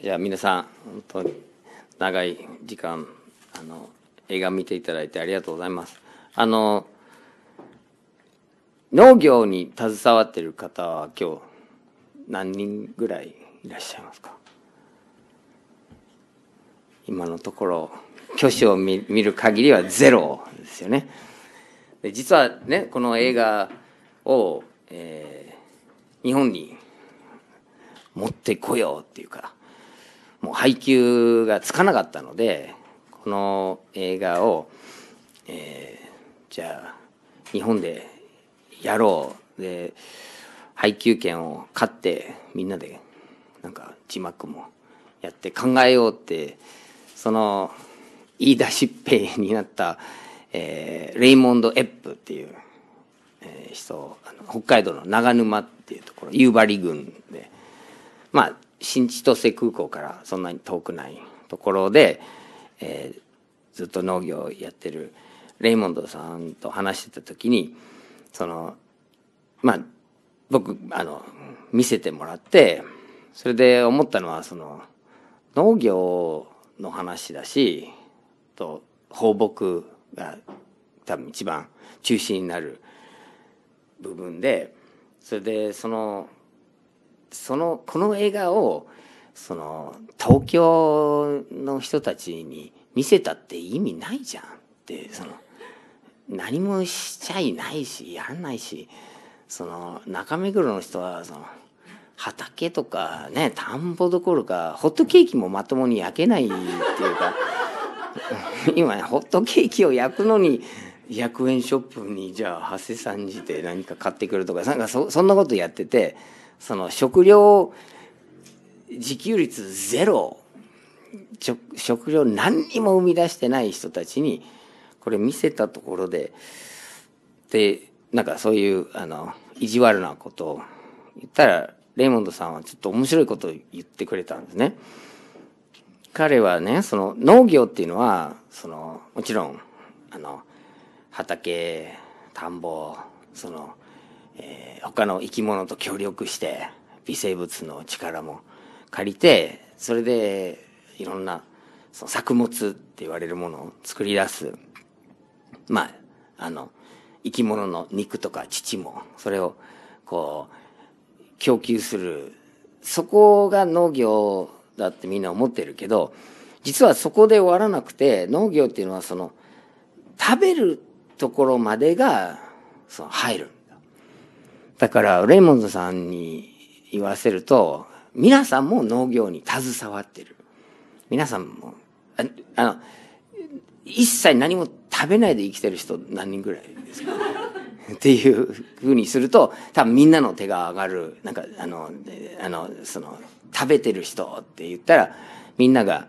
じゃ皆さん本当に長い時間あの映画見ていただいてありがとうございます。あの農業に携わってる方は今日何人ぐらいいらっしゃいますか今のところ挙手を見る限りはゼロですよね。で実はねこの映画を、えー、日本に持ってこようっていうかもう配給がつかなかったのでこの映画を、えー、じゃあ日本でやろうで配給権を買ってみんなでなんか字幕もやって考えようってその言い出しっぺになった、えー、レイモンド・エップっていう、えー、人北海道の長沼っていうところ夕張郡でまあ新千歳空港からそんなに遠くないところで、えー、ずっと農業をやってるレイモンドさんと話してた時にそのまあ僕あの見せてもらってそれで思ったのはその農業の話だしと放牧が多分一番中心になる部分でそれでそのそのこの映画をその東京の人たちに見せたって意味ないじゃんってその何もしちゃいないしやらないしその中目黒の人はその畑とかね田んぼどころかホットケーキもまともに焼けないっていうか 今ホットケーキを焼くのに100円ショップにじゃあ長谷さんじて何か買ってくるとかなんかそそんなことやってて。その食料自給率ゼロ、食料何にも生み出してない人たちに、これ見せたところで、で、なんかそういう、あの、意地悪なことを言ったら、レイモンドさんはちょっと面白いことを言ってくれたんですね。彼はね、その農業っていうのは、その、もちろん、あの、畑、田んぼ、その、えー、他の生き物と協力して微生物の力も借りてそれでいろんなその作物って言われるものを作り出すまああの生き物の肉とか乳もそれをこう供給するそこが農業だってみんな思ってるけど実はそこで終わらなくて農業っていうのはその食べるところまでがその入るだからレイモンドさんに言わせると皆さんも農業に携わってる皆さんもああの一切何も食べないで生きてる人何人ぐらいですか っていうふうにすると多分みんなの手が上がるなんかあのあのその食べてる人って言ったらみんなが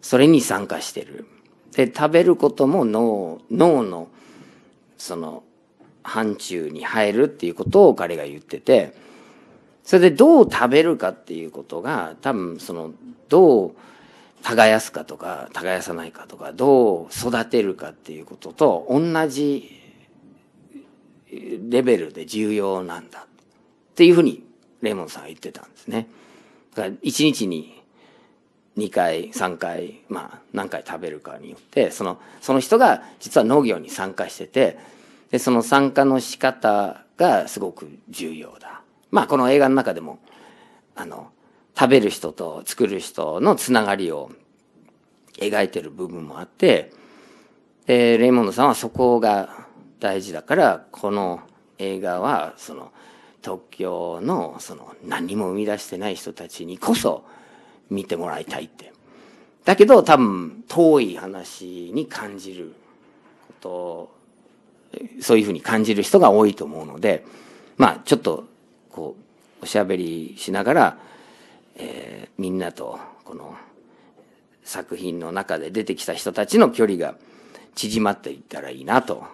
それに参加してる。で食べることも脳脳のその範疇に入るっていうことを彼が言っててそれでどう食べるかっていうことが多分そのどう耕すかとか耕さないかとかどう育てるかっていうことと同じレベルで重要なんだっていうふうにレモンさんは言ってたんですね。だから1日に2回3回まあ何回食べるかによってそのその人が実は農業に参加しててで、その参加の仕方がすごく重要だ。まあ、この映画の中でも、あの、食べる人と作る人のつながりを描いてる部分もあって、で、レイモンドさんはそこが大事だから、この映画は、その、東京の、その、何も生み出してない人たちにこそ見てもらいたいって。だけど、多分、遠い話に感じることそういうふうに感じる人が多いと思うので、まあ、ちょっと、こう、おしゃべりしながら、えー、みんなと、この、作品の中で出てきた人たちの距離が縮まっていったらいいなと、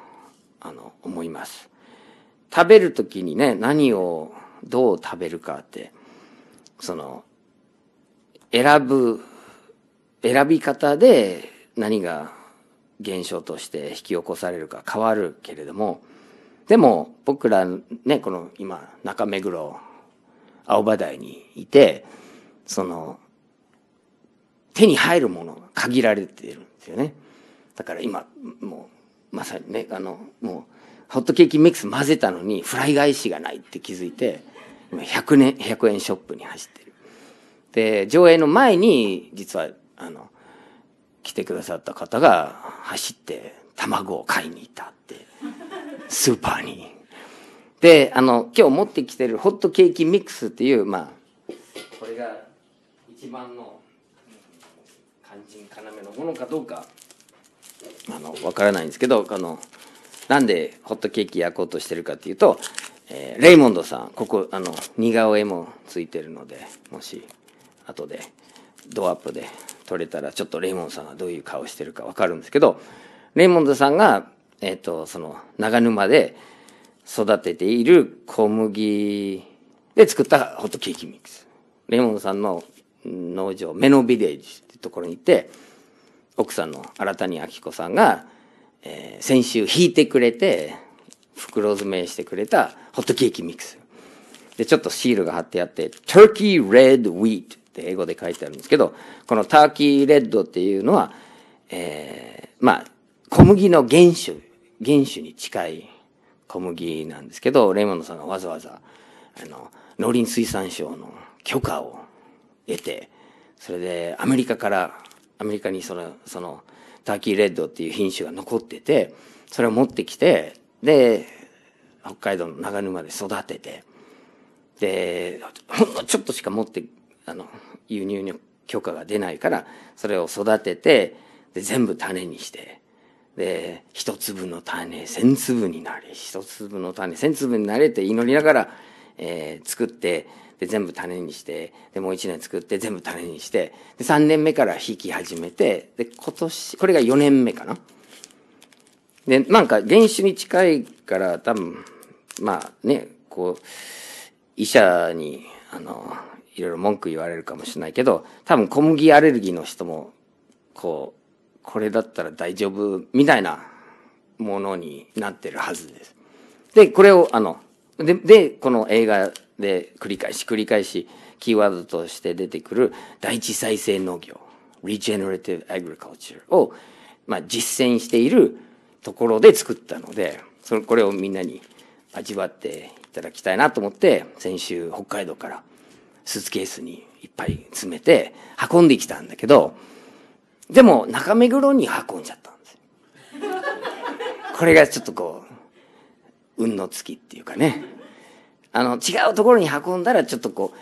あの、思います。食べる時にね、何をどう食べるかって、その、選ぶ、選び方で何が現象として引き起こされるか変わるけれどもでも僕らねこの今中目黒青葉台にいてその手に入るものが限られてるんですよねだから今もうまさにねあのもうホットケーキミックス混ぜたのにフライ返しがないって気づいて今100年、100円ショップに走ってるで上映の前に実はあの来てくださった方が走って卵を買いに行ったって、スーパーに。で、あの、今日持ってきてるホットケーキミックスっていう、まあ、これが一番の肝心要のものかどうか、あの、わからないんですけど、あの、なんでホットケーキ焼こうとしてるかっていうと、えー、レイモンドさん、ここ、あの、似顔絵もついてるので、もし、後で、ドアップで取れたらちょっとレイモンさんがどういう顔してるか分かるんですけどレイモンドさんが、えーと、その長沼で育てている小麦で作ったホットケーキミックス。レイモンドさんの農場メノビレージっていうところにいて奥さんの新谷明子さんが、えー、先週引いてくれて袋詰めしてくれたホットケーキミックスでちょっとシールが貼ってあって「Turkey Red Wheat」って英語で書いてあるんですけど、このターキーレッドっていうのは、えー、まあ、小麦の原種、原種に近い小麦なんですけど、レモンさんがわざわざ、あの、農林水産省の許可を得て、それでアメリカから、アメリカにその、その、ターキーレッドっていう品種が残ってて、それを持ってきて、で、北海道の長沼で育てて、で、ほんのちょっとしか持ってあの輸入の許可が出ないからそれを育ててで全部種にしてで一粒の種千粒になれ、一粒の種千粒になれって祈りながら、えー、作ってで全部種にしてでもう一年作って全部種にしてで三年目から引き始めてで今年これが四年目かな。でなんか原種に近いから多分まあねこう医者にあのいろいろ文句言われるかもしれないけど多分小麦アレルギーの人もこうこれだったら大丈夫みたいなものになってるはずです。でこれをあのででこの映画で繰り返し繰り返しキーワードとして出てくる第一再生農業 Regenerative Agriculture を、まあ、実践しているところで作ったのでそれこれをみんなに味わっていただきたいなと思って先週北海道からスーツケースにいっぱい詰めて運んできたんだけど、でも中目黒に運んじゃったんですこれがちょっとこう、運の尽きっていうかね。あの、違うところに運んだらちょっとこ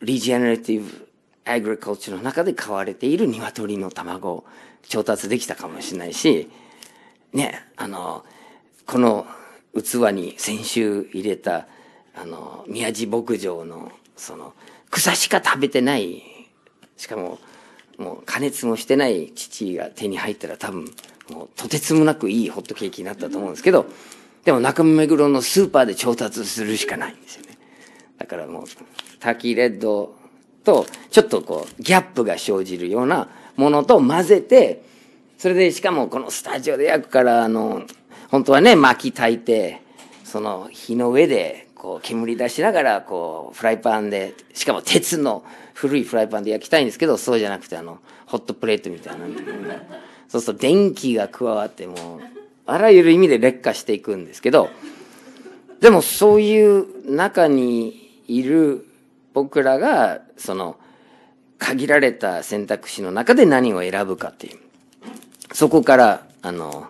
う、リジェネラティブアグリコーチの中で飼われている鶏の卵を調達できたかもしれないし、ね、あの、この器に先週入れた、あの、宮地牧場のその、草しか食べてない、しかも、もう加熱もしてない父が手に入ったら多分、もうとてつもなくいいホットケーキになったと思うんですけど、でも中目黒のスーパーで調達するしかないんですよね。だからもう、炊きレッドと、ちょっとこう、ギャップが生じるようなものと混ぜて、それでしかもこのスタジオで焼くから、あの、本当はね、薪炊いて、その火の上でこう煙出しながらこうフライパンでしかも鉄の古いフライパンで焼きたいんですけどそうじゃなくてあのホットプレートみたいなそうすると電気が加わってもうあらゆる意味で劣化していくんですけどでもそういう中にいる僕らがその限られた選択肢の中で何を選ぶかっていうそこからあの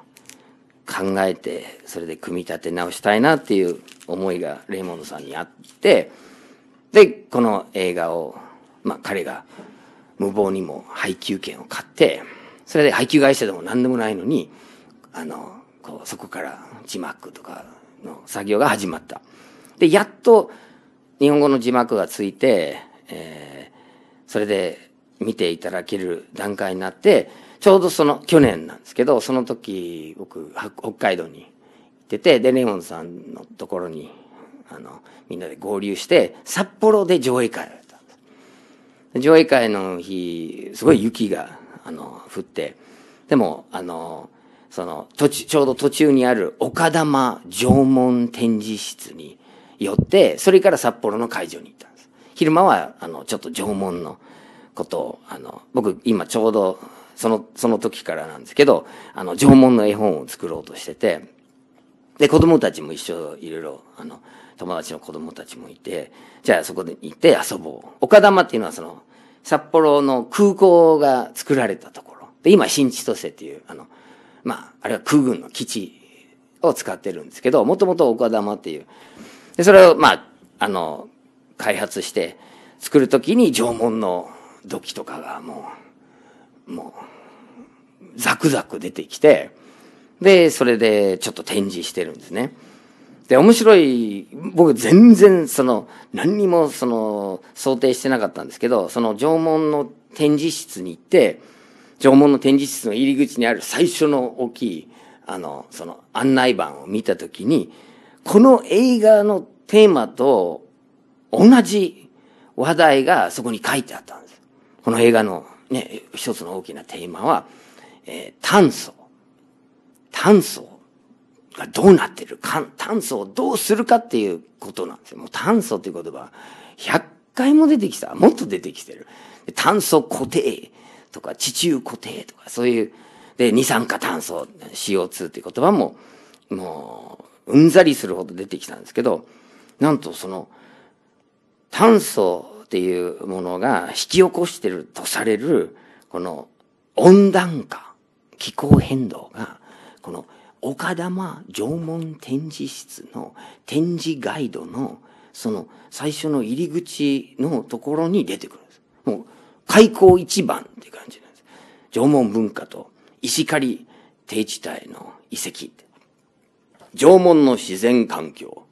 考えてそれで組み立て直したいなっていう思いがレイモンドさんにあってでこの映画を、まあ、彼が無謀にも配給権を買ってそれで配給会社でも何でもないのにあのこうそこから字幕とかの作業が始まった。でやっと日本語の字幕がついて、えー、それで見ていただける段階になってちょうどその去年なんですけどその時僕北海道にってて、で、レモンさんのところに、あの、みんなで合流して、札幌で上映会をやったんです。上映会の日、すごい雪が、あの、降って、でも、あの、その、途中、ちょうど途中にある岡玉縄文展示室に寄って、それから札幌の会場に行ったんです。昼間は、あの、ちょっと縄文のことを、あの、僕、今ちょうど、その、その時からなんですけど、あの、縄文の絵本を作ろうとしてて、で、子供たちも一緒、いろいろ、あの、友達の子供たちもいて、じゃあそこで行って遊ぼう。岡玉っていうのはその、札幌の空港が作られたところ。で、今、新千歳っていう、あの、まあ、あれは空軍の基地を使ってるんですけど、もともと岡玉っていう。で、それを、まあ、あの、開発して作るときに縄文の土器とかがもう、もう、ザクザク出てきて、で、それでちょっと展示してるんですね。で、面白い、僕全然その、何にもその、想定してなかったんですけど、その縄文の展示室に行って、縄文の展示室の入り口にある最初の大きい、あの、その案内板を見たときに、この映画のテーマと同じ話題がそこに書いてあったんです。この映画のね、一つの大きなテーマは、えー、炭素。炭素がどうなってるか、炭素をどうするかっていうことなんですよ。もう炭素っていう言葉、100回も出てきた。もっと出てきてる。炭素固定とか地中固定とか、そういう、で、二酸化炭素、CO2 っていう言葉も、もう、うんざりするほど出てきたんですけど、なんとその、炭素っていうものが引き起こしてるとされる、この温暖化、気候変動が、この岡玉縄文展示室の展示ガイドのその最初の入り口のところに出てくるんです。もう開口一番って感じなんです。縄文文化と石狩低地帯の遺跡。縄文の自然環境。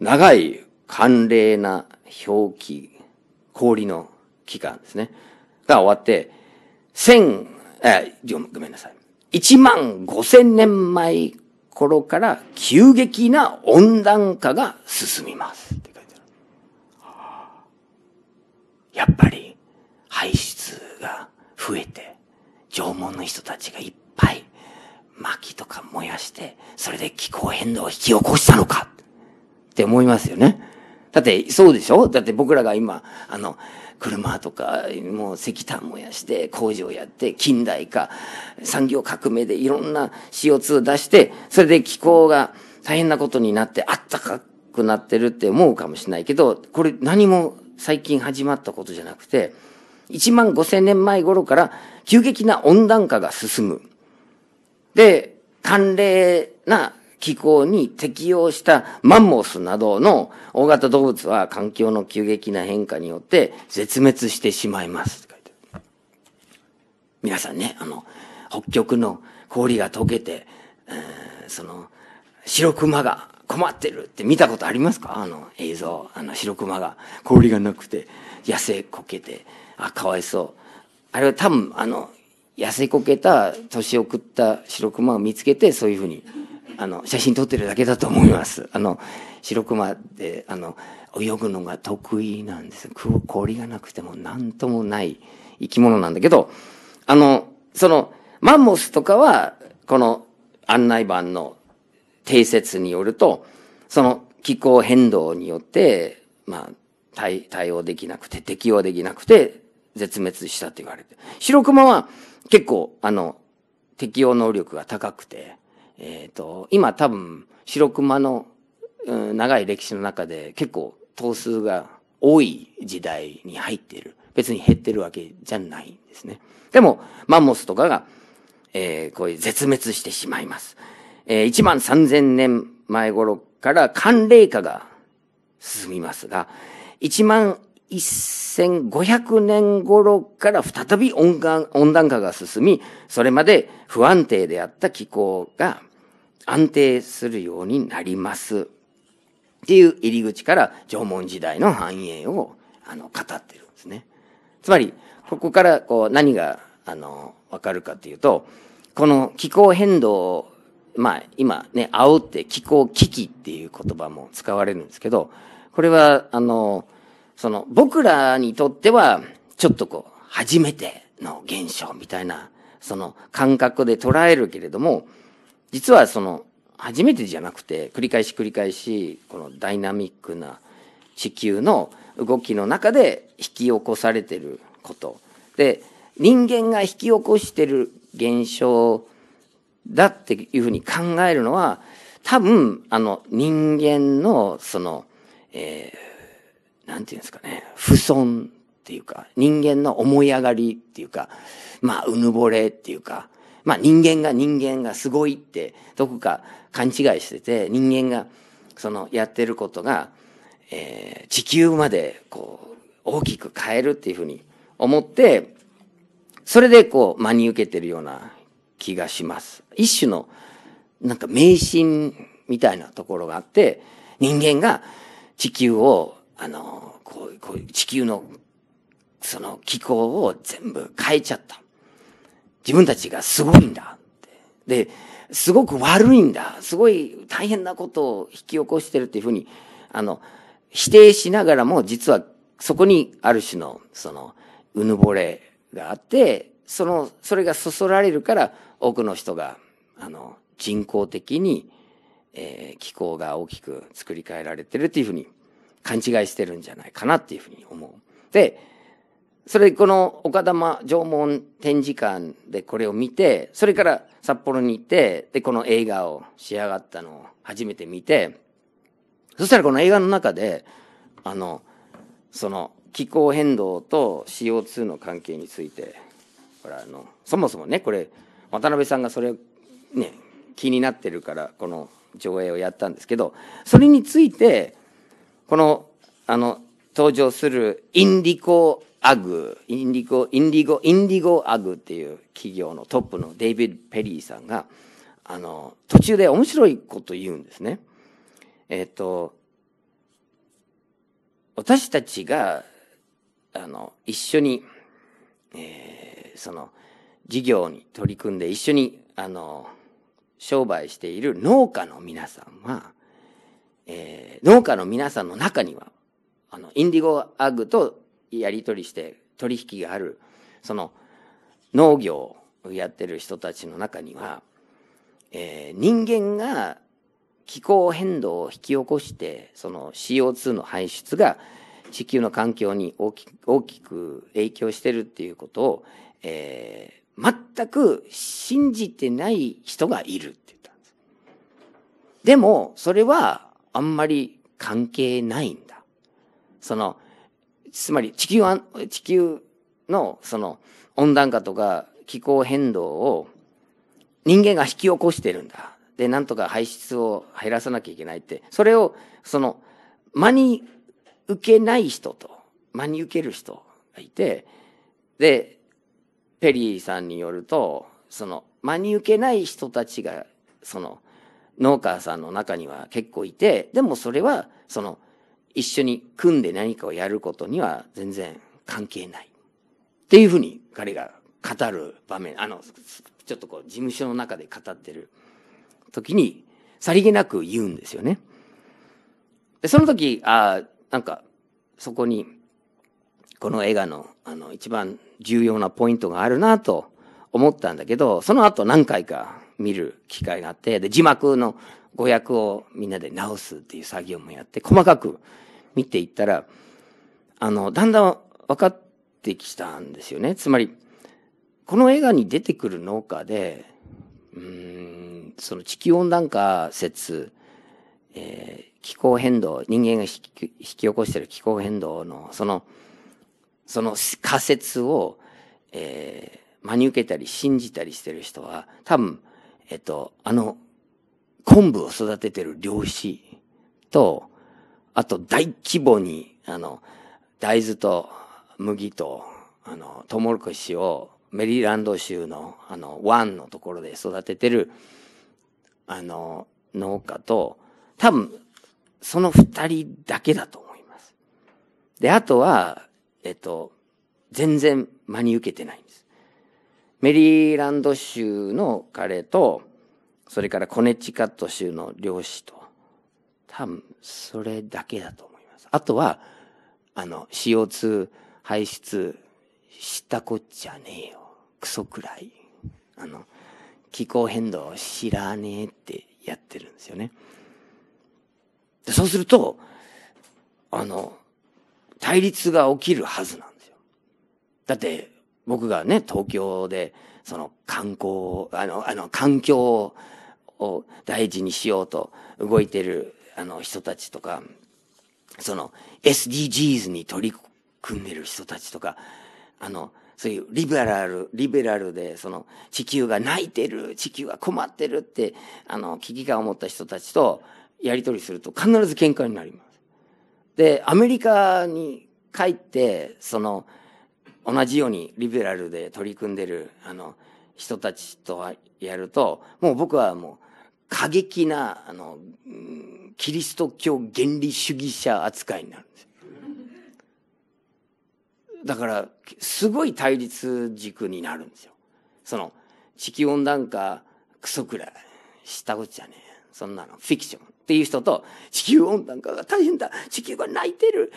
長い寒冷な氷期、氷の期間ですね。が終わって、千、え、ごめんなさい。1万5千年前頃から急激な温暖化が進みますって書いてある。やっぱり排出が増えて、縄文の人たちがいっぱい薪とか燃やして、それで気候変動を引き起こしたのかって思いますよね。だってそうでしょだって僕らが今、あの、車とか、もう石炭燃やして工場やって近代化、産業革命でいろんな CO2 出して、それで気候が大変なことになってあったかくなってるって思うかもしれないけど、これ何も最近始まったことじゃなくて、1万5千年前頃から急激な温暖化が進む。で、寒冷な気候に適応したマンモスなどの大型動物は環境の急激な変化によって絶滅してしまいます。皆さんね、あの、北極の氷が溶けて、えー、その、白熊が困ってるって見たことありますかあの映像、あの白熊が氷がなくて、野生こけて、あ、かわいそう。あれは多分、あの、痩せこけた、年を食った白熊を見つけて、そういうふうにあの、写真撮ってるだけだと思います。あの、白熊で、あの、泳ぐのが得意なんです。氷がなくても何ともない生き物なんだけど、あの、その、マンモスとかは、この案内板の定説によると、その気候変動によって、まあ、対対応できなくて、適応できなくて、絶滅したって言われて。白熊は結構、あの、適応能力が高くて、えっ、ー、と、今多分、白熊の、うん、長い歴史の中で結構頭数が多い時代に入っている。別に減ってるわけじゃないんですね。でも、マンモスとかが、えー、こういう絶滅してしまいます。えー、1万3000年前頃から寒冷化が進みますが、1万1500年頃から再び温暖化が進み、それまで不安定であった気候が安定するようになります。っていう入り口から縄文時代の繁栄をあの語ってるんですね。つまり、ここからこう何があのわかるかというと、この気候変動まあ今ね、煽って気候危機っていう言葉も使われるんですけど、これはあの、その僕らにとってはちょっとこう初めての現象みたいな、その感覚で捉えるけれども、実はその、初めてじゃなくて、繰り返し繰り返し、このダイナミックな地球の動きの中で引き起こされてること。で、人間が引き起こしてる現象だっていうふうに考えるのは、多分、あの、人間の、その、えー、なんていうんですかね、不損っていうか、人間の思い上がりっていうか、まあ、うぬぼれっていうか、まあ人間が人間がすごいってどこか勘違いしてて、人間がそのやってることが、えー、地球までこう大きく変えるっていうふうに思って、それでこう真に受けてるような気がします。一種のなんか迷信みたいなところがあって、人間が地球を、あの、こう、こう地球のその気候を全部変えちゃった。自分たちがすごいんだって。で、すごく悪いんだ。すごい大変なことを引き起こしてるっていうふうに、あの、否定しながらも、実はそこにある種の、その、うぬぼれがあって、その、それがそそられるから、多くの人が、あの、人工的に、えー、気候が大きく作り変えられてるっていうふうに勘違いしてるんじゃないかなっていうふうに思う。で、それこの岡玉縄文展示館でこれを見て、それから札幌に行って、で、この映画を仕上がったのを初めて見て、そしたらこの映画の中で、あの、その気候変動と CO2 の関係について、これあの、そもそもね、これ、渡辺さんがそれね、気になってるから、この上映をやったんですけど、それについて、この、あの、登場するインディコアグ、インディゴ、インディゴ、インディゴアグっていう企業のトップのデイビッド・ペリーさんが、あの、途中で面白いこと言うんですね。えっ、と、私たちが、あの、一緒に、えー、その、事業に取り組んで一緒に、あの、商売している農家の皆さんは、えー、農家の皆さんの中には、あの、インディゴアグとやり取りして取引がある、その農業をやってる人たちの中には、えー、人間が気候変動を引き起こして、その CO2 の排出が地球の環境に大き大きく影響してるっていうことを、えー、全く信じてない人がいるって言ったんです。でも、それはあんまり関係ないんだ。その、つまり地球は、地球のその温暖化とか気候変動を人間が引き起こしてるんだ。で、なんとか排出を減らさなきゃいけないって、それを、その、真に受けない人と、真に受ける人がいて、で、ペリーさんによると、その、真に受けない人たちが、その、農家さんの中には結構いて、でもそれは、その、一緒に組んで何かをやることには全然関係ない。っていうふうに彼が語る場面、あの、ちょっとこう事務所の中で語ってる時にさりげなく言うんですよね。で、その時、ああ、なんかそこにこの映画のあの一番重要なポイントがあるなと思ったんだけど、その後何回か見る機会があって、で、字幕の語訳をみんなで直すっていう作業もやって、細かく見ていったら、あの、だんだん分かってきたんですよね。つまり、この映画に出てくる農家で、うん、その地球温暖化説、えー、気候変動、人間が引き起こしている気候変動の、その、その仮説を、えー、真に受けたり信じたりしてる人は、多分、えっと、あの昆布を育ててる漁師と、あと大規模に、あの、大豆と麦と、あの、トウモロコシをメリーランド州の、あの、湾のところで育ててる、あの、農家と、多分、その二人だけだと思います。で、あとは、えっと、全然真に受けてないんです。メリーランド州の彼と、それからコネチカット州の漁師と、多分それだけだと思います。あとは、あの、CO2 排出したこっちゃねえよ。クソくらい。あの、気候変動知らねえってやってるんですよね。でそうすると、あの、対立が起きるはずなんですよ。だって、僕がね、東京で、その観光、あの、あの、環境をを大事にしようと動いてるあの人たちとか、その SDGs に取り組んでる人たちとか、あの、そういうリベラル、リベラルで、その地球が泣いてる、地球が困ってるって、あの、危機感を持った人たちとやり取りすると必ず喧嘩になります。で、アメリカに帰って、その、同じようにリベラルで取り組んでる、あの、人たちとやると、もう僕はもう、過激な、あの、キリスト教原理主義者扱いになるんです。だから、すごい対立軸になるんですよ。その、地球温暖化、クソくらい、したことじゃねえ。そんなの、フィクション。っていう人と、地球温暖化が大変だ地球が泣いてる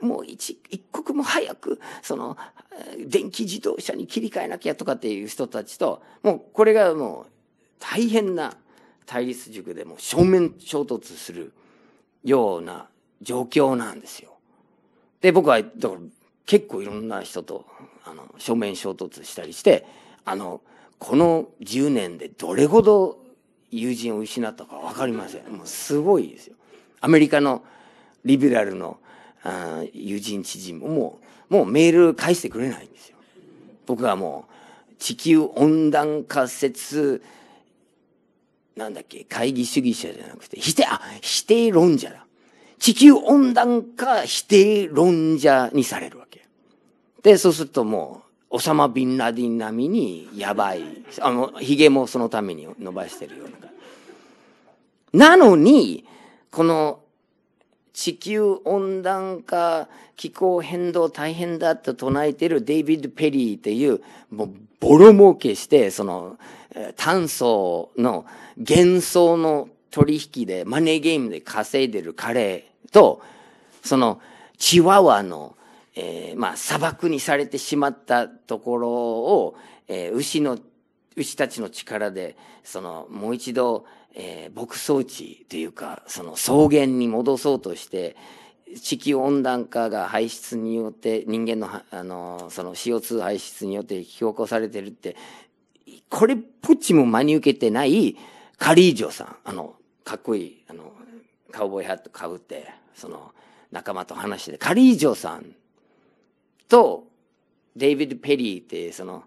もう一一刻も早く、その、電気自動車に切り替えなきゃとかっていう人たちと、もうこれがもう大変な対立塾でも正面衝突するような状況なんですよ。で、僕は、だから結構いろんな人と、あの、正面衝突したりして、あの、この10年でどれほど友人を失ったかわかりません。もうすごいですよ。アメリカのリベラルのあ友人知人ももう、もうメール返してくれないんですよ。僕はもう、地球温暖化説なんだっけ、会議主義者じゃなくて、否定、あ、否定論者だ。地球温暖化否定論者にされるわけ。で、そうするともう、オサマ・ビンラディン並みにやばい。あの、髭もそのために伸ばしてるような。なのに、この地球温暖化、気候変動大変だと唱えているデイビッド・ペリーっていう、もうボロ儲けして、その、炭素の幻想の取引で、マネーゲームで稼いでる彼と、その、チワワの、えー、まあ、砂漠にされてしまったところを、えー、牛の、牛たちの力で、その、もう一度、えー、牧草地というか、その草原に戻そうとして、地球温暖化が排出によって、人間の、あの、その CO2 排出によって引き起こされてるって、これっぽっちも真に受けてないカリージョさん、あの、かっこいい、あの、カウボーイハットかって、その、仲間と話して、カリージョさんと、デイビッド・ペリーって、その、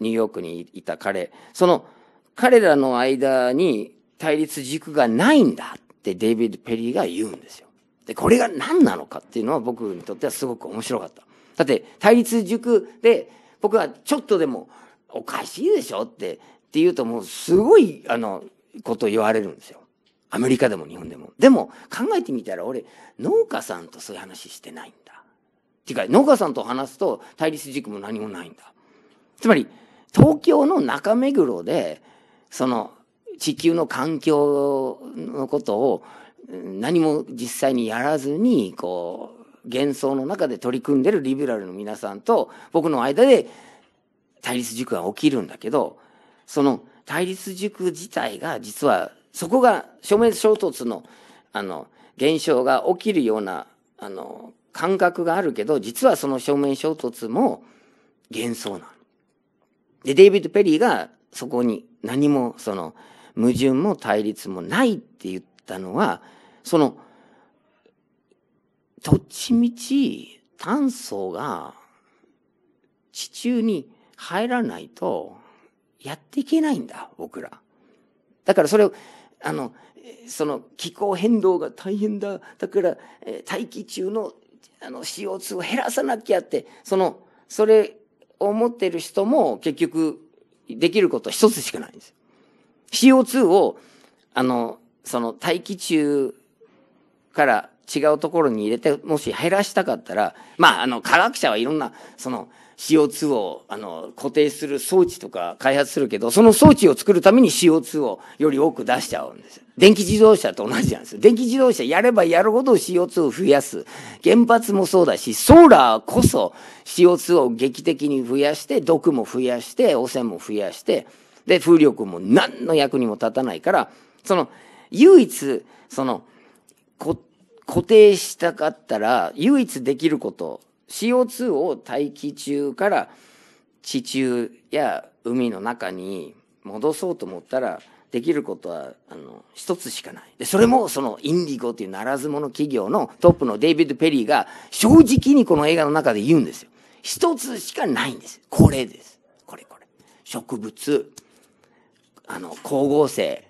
ニューヨークにいた彼、その、彼らの間に、対立軸がないんだってデイビッド・ペリーが言うんですよ。で、これが何なのかっていうのは僕にとってはすごく面白かった。だって、対立軸で、僕はちょっとでもおかしいでしょって、って言うともうすごい、あの、こと言われるんですよ。アメリカでも日本でも。でも、考えてみたら俺、農家さんとそういう話してないんだ。っていうか、農家さんと話すと対立軸も何もないんだ。つまり、東京の中目黒で、その、地球の環境のことを何も実際にやらずに、こう、幻想の中で取り組んでるリベラルの皆さんと僕の間で対立軸が起きるんだけど、その対立軸自体が実はそこが正面衝突のあの現象が起きるようなあの感覚があるけど実はその正面衝突も幻想なの。でデイビッド・ペリーがそこに何もその矛盾も対立もないって言ったのは、その、どっちみち炭素が地中に入らないとやっていけないんだ、僕ら。だからそれを、あの、その気候変動が大変だ。だから、え大気中のあの CO2 を減らさなきゃって、その、それを思ってる人も結局できること一つしかないんです CO2 を、あの、その大気中から違うところに入れて、もし減らしたかったら、まあ、あの、科学者はいろんな、その、CO2 を、あの、固定する装置とか開発するけど、その装置を作るために CO2 をより多く出しちゃうんですよ。電気自動車と同じなんですよ。電気自動車やればやるほど CO2 を増やす。原発もそうだし、ソーラーこそ CO2 を劇的に増やして、毒も増やして、汚染も増やして、で、風力も何の役にも立たないから、その、唯一、その、こ、固定したかったら、唯一できること、CO2 を大気中から地中や海の中に戻そうと思ったら、できることは、あの、一つしかない。で、それも、その、インディゴというならず者企業のトップのデイビッド・ペリーが、正直にこの映画の中で言うんですよ。一つしかないんです。これです。これこれ。植物、あの、光合成、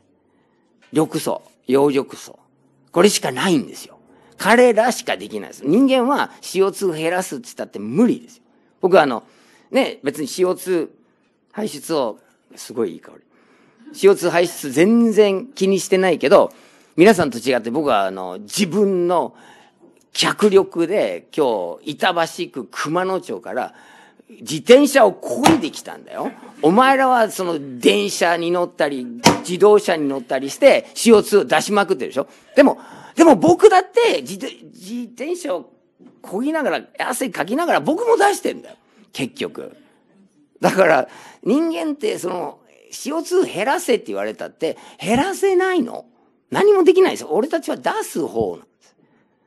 緑素、葉緑素。これしかないんですよ。彼らしかできないです。人間は CO2 減らすって言ったって無理ですよ。僕はあの、ね、別に CO2 排出を、すごいいい香り。CO2 排出全然気にしてないけど、皆さんと違って僕はあの、自分の脚力で今日、板橋区熊野町から自転車を漕いできたんだよ。お前らはその電車に乗ったり、自動車に乗ったりして CO2 を出しまくってるでしょでも、でも僕だって自転車を漕ぎながら、汗かきながら僕も出してんだよ。結局。だから人間ってその CO2 減らせって言われたって減らせないの。何もできないですよ。俺たちは出す方の。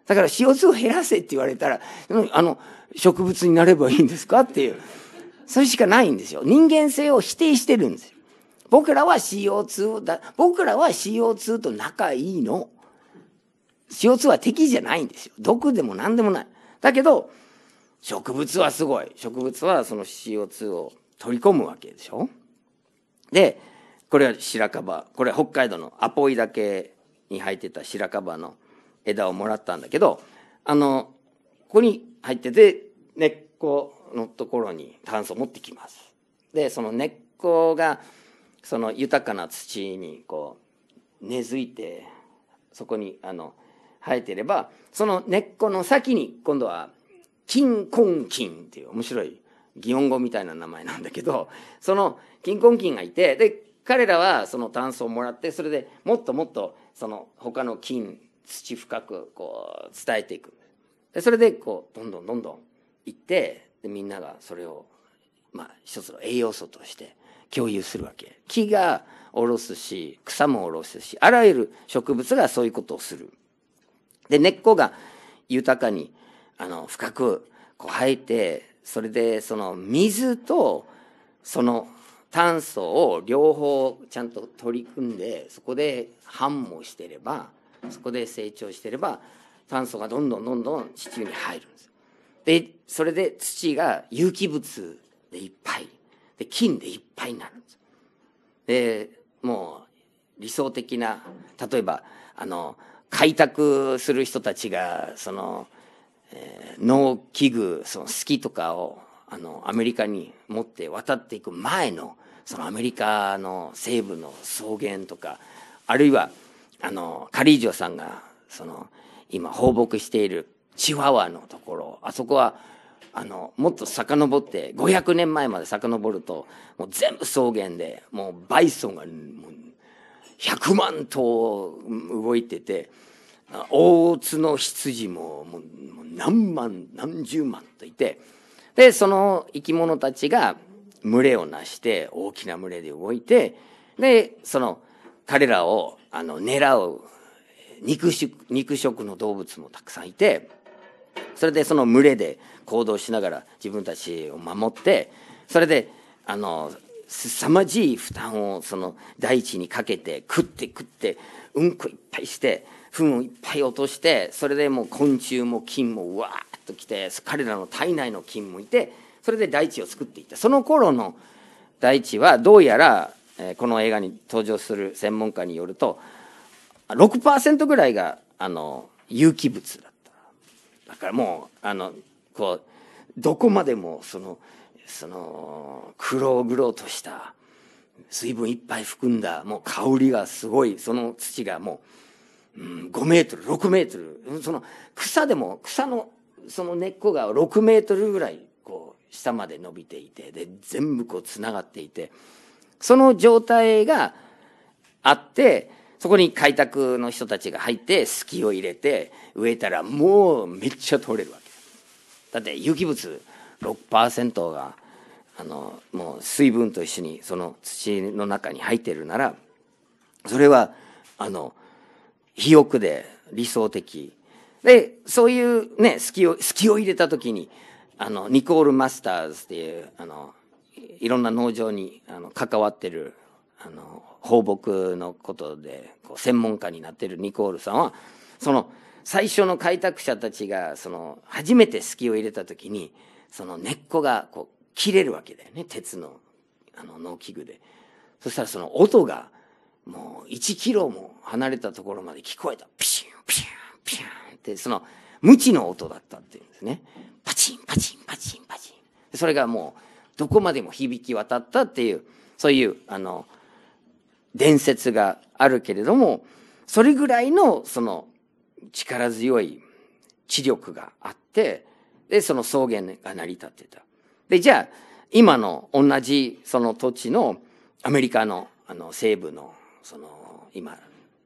だから CO2 を減らせって言われたら、あの、植物になればいいんですかっていう。それしかないんですよ。人間性を否定してるんですよ。僕らは CO2 だ、僕らは CO2 と仲いいの。CO2 は敵じゃないんですよ。毒でも何でもない。だけど、植物はすごい。植物はその CO2 を取り込むわけでしょで、これは白樺。これは北海道のアポイだけに生えてた白樺の枝をもらったんだけど、あの、ここに入ってて、根っこのところに炭素を持ってきます。で、その根っこが、その豊かな土にこう、根付いて、そこに、あの、生えてれば、その根っこの先に、今度は、金根菌っていう面白い擬音語みたいな名前なんだけど、その金根菌がいて、で、彼らはその炭素をもらって、それでもっともっと、その他の菌土深くこう伝えていくでそれでこうどんどんどんどん行ってでみんながそれをまあ一つの栄養素として共有するわけ木がおろすし草もおろすしあらゆる植物がそういうことをするで根っこが豊かにあの深くこう生えてそれでその水とその炭素を両方ちゃんと取り組んでそこで繁茂してればそこで成長してれば炭素がどんどんどんどん地中に入るんですでそれで土が有機物でいっぱいで菌でいっぱいになるんですでもう理想的な例えばあの開拓する人たちがその、えー、農機具その好きとかをあのアメリカに持って渡っていく前のそのアメリカの西部の草原とかあるいはあの、カリージョさんが、その、今放牧しているチワワのところ、あそこは、あの、もっと遡って、500年前まで遡ると、もう全部草原で、もうバイソンが、もう、100万頭動いてて、大津の羊ももう何万何十万といてでその生き物たちが群れをなして大きな群れで動いてでその彼らをあの狙う肉食肉食の動物もたくさんいてそれでその群れで行動しながら自分たちを守ってそれであの凄まじい負担をその大地にかけて食って食ってうんこいっぱいして糞をいっぱい落としてそれでもう昆虫も菌もうわーっと来て彼らの体内の菌もいてそれで大地を作っていったその頃の大地はどうやらこの映画に登場する専門家によると6%ぐらいがあの有機物だっただからもうあのこうどこまでもそのその黒々とした水分いっぱい含んだもう香りがすごいその土がもう、5メートル6メートルその草でも草のその根っこが6メートルぐらいこう下まで伸びていてで全部こうつながっていて。その状態があって、そこに開拓の人たちが入って、隙を入れて、植えたらもうめっちゃ取れるわけ。だって有機物6%が、あの、もう水分と一緒にその土の中に入ってるなら、それは、あの、肥沃で理想的。で、そういうね、隙を、隙を入れた時に、あの、ニコール・マスターズっていう、あの、いろんな農場にあの関わってるあの放牧のことでこう専門家になってるニコールさんはその最初の開拓者たちがその初めて隙を入れた時にその根っこがこう切れるわけだよね鉄のあの農機具で。そしたらその音がもう1キロも離れたところまで聞こえた。ピシュン、ピシュン、ピシュンってその無知の音だったっていうんですね。パチン、パチン、パチン、パチン。それがもうどこまでも響き渡ったっていう、そういう、あの、伝説があるけれども、それぐらいの、その、力強い知力があって、で、その草原が成り立ってた。で、じゃあ、今の同じその土地のアメリカのあの西部のその今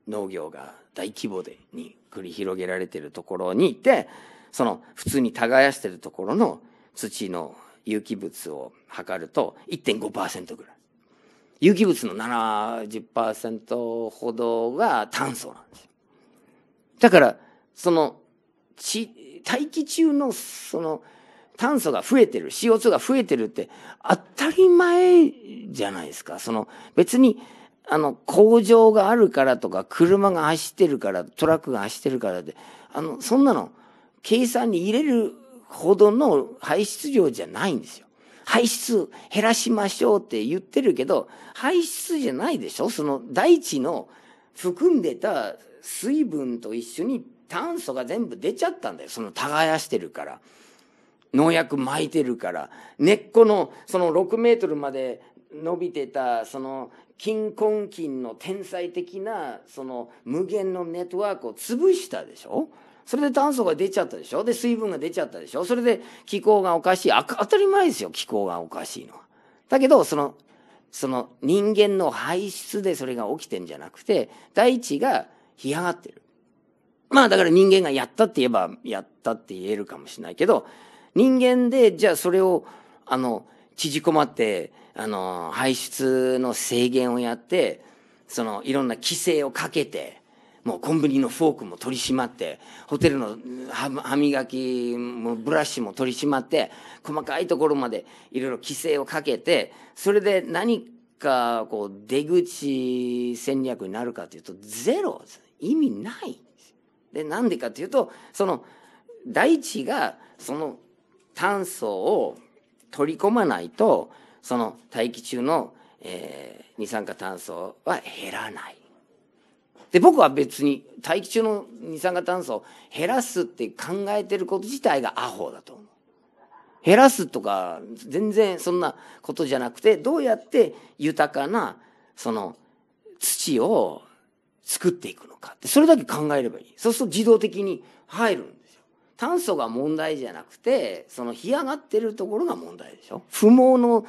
農業が大規模でに繰り広げられてるところにいてその普通に耕してるところの土の有機物を測ると1.5%ぐらい。有機物の70%ほどが炭素なんですよ。だから、その、ち、大気中の、その、炭素が増えてる、CO2 が増えてるって当たり前じゃないですか。その、別に、あの、工場があるからとか、車が走ってるから、トラックが走ってるからで、あの、そんなの、計算に入れるほどの排出量じゃないんですよ。排出減らしましょうって言ってるけど、排出じゃないでしょその大地の含んでた水分と一緒に炭素が全部出ちゃったんだよ。その耕してるから。農薬撒いてるから。根っこのその6メートルまで伸びてた、その金根菌の天才的な、その無限のネットワークを潰したでしょそれで炭素が出ちゃったでしょで水分が出ちゃったでしょそれで気候がおかしいあ当たり前ですよ気候がおかしいのは。だけどそのその人間の排出でそれが起きてんじゃなくて大地が干上がってる。まあだから人間がやったって言えばやったって言えるかもしれないけど人間でじゃあそれをあの縮こまってあの排出の制限をやってそのいろんな規制をかけてもうコンビニのフォークも取り締まって、ホテルの歯磨きもブラシも取り締まって、細かいところまでいろいろ規制をかけて、それで何かこう出口戦略になるかというと、ゼロ、意味ない。で、なんでかというと、その大地がその炭素を取り込まないと、その大気中の、えー、二酸化炭素は減らない。で、僕は別に大気中の二酸化炭素を減らすって考えてること自体がアホだと思う。減らすとか、全然そんなことじゃなくて、どうやって豊かな、その、土を作っていくのかって、それだけ考えればいい。そうすると自動的に入るんですよ。炭素が問題じゃなくて、その干上がってるところが問題でしょ。不毛の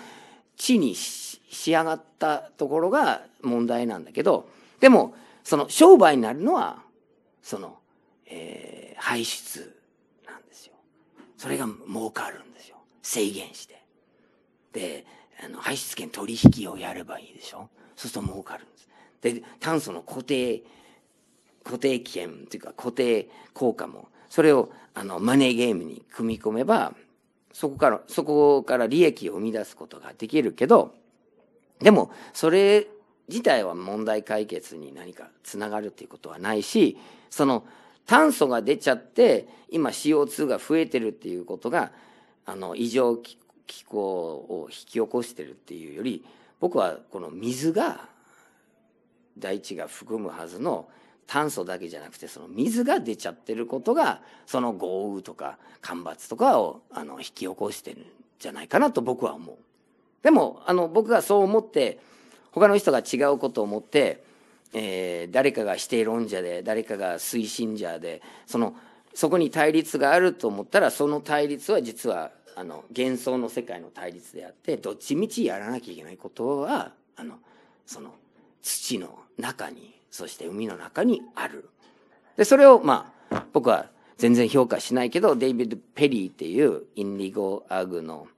地に仕上がったところが問題なんだけど、でも、その商売になるのは、その、えー、排出なんですよ。それが儲かるんですよ。制限して。で、あの排出権取引をやればいいでしょ。そうすると儲かるんです。で、炭素の固定、固定権というか固定効果も、それをあのマネーゲームに組み込めば、そこから、そこから利益を生み出すことができるけど、でも、それ自体は問題解決に何かつながるっていうことはないしその炭素が出ちゃって今 CO2 が増えてるっていうことがあの異常気候を引き起こしてるっていうより僕はこの水が大地が含むはずの炭素だけじゃなくてその水が出ちゃってることがその豪雨とか干ばつとかをあの引き起こしてるんじゃないかなと僕は思う。でもあの僕がそう思って他の人が違うことを思って、えー、誰かが否定論者で誰かが推進者でそのそこに対立があると思ったらその対立は実はあの幻想の世界の対立であってどっちみちやらなきゃいけないことはあのその土の中にそして海の中にあるでそれをまあ僕は全然評価しないけどデイビッド・ペリーっていうインディゴ・アグの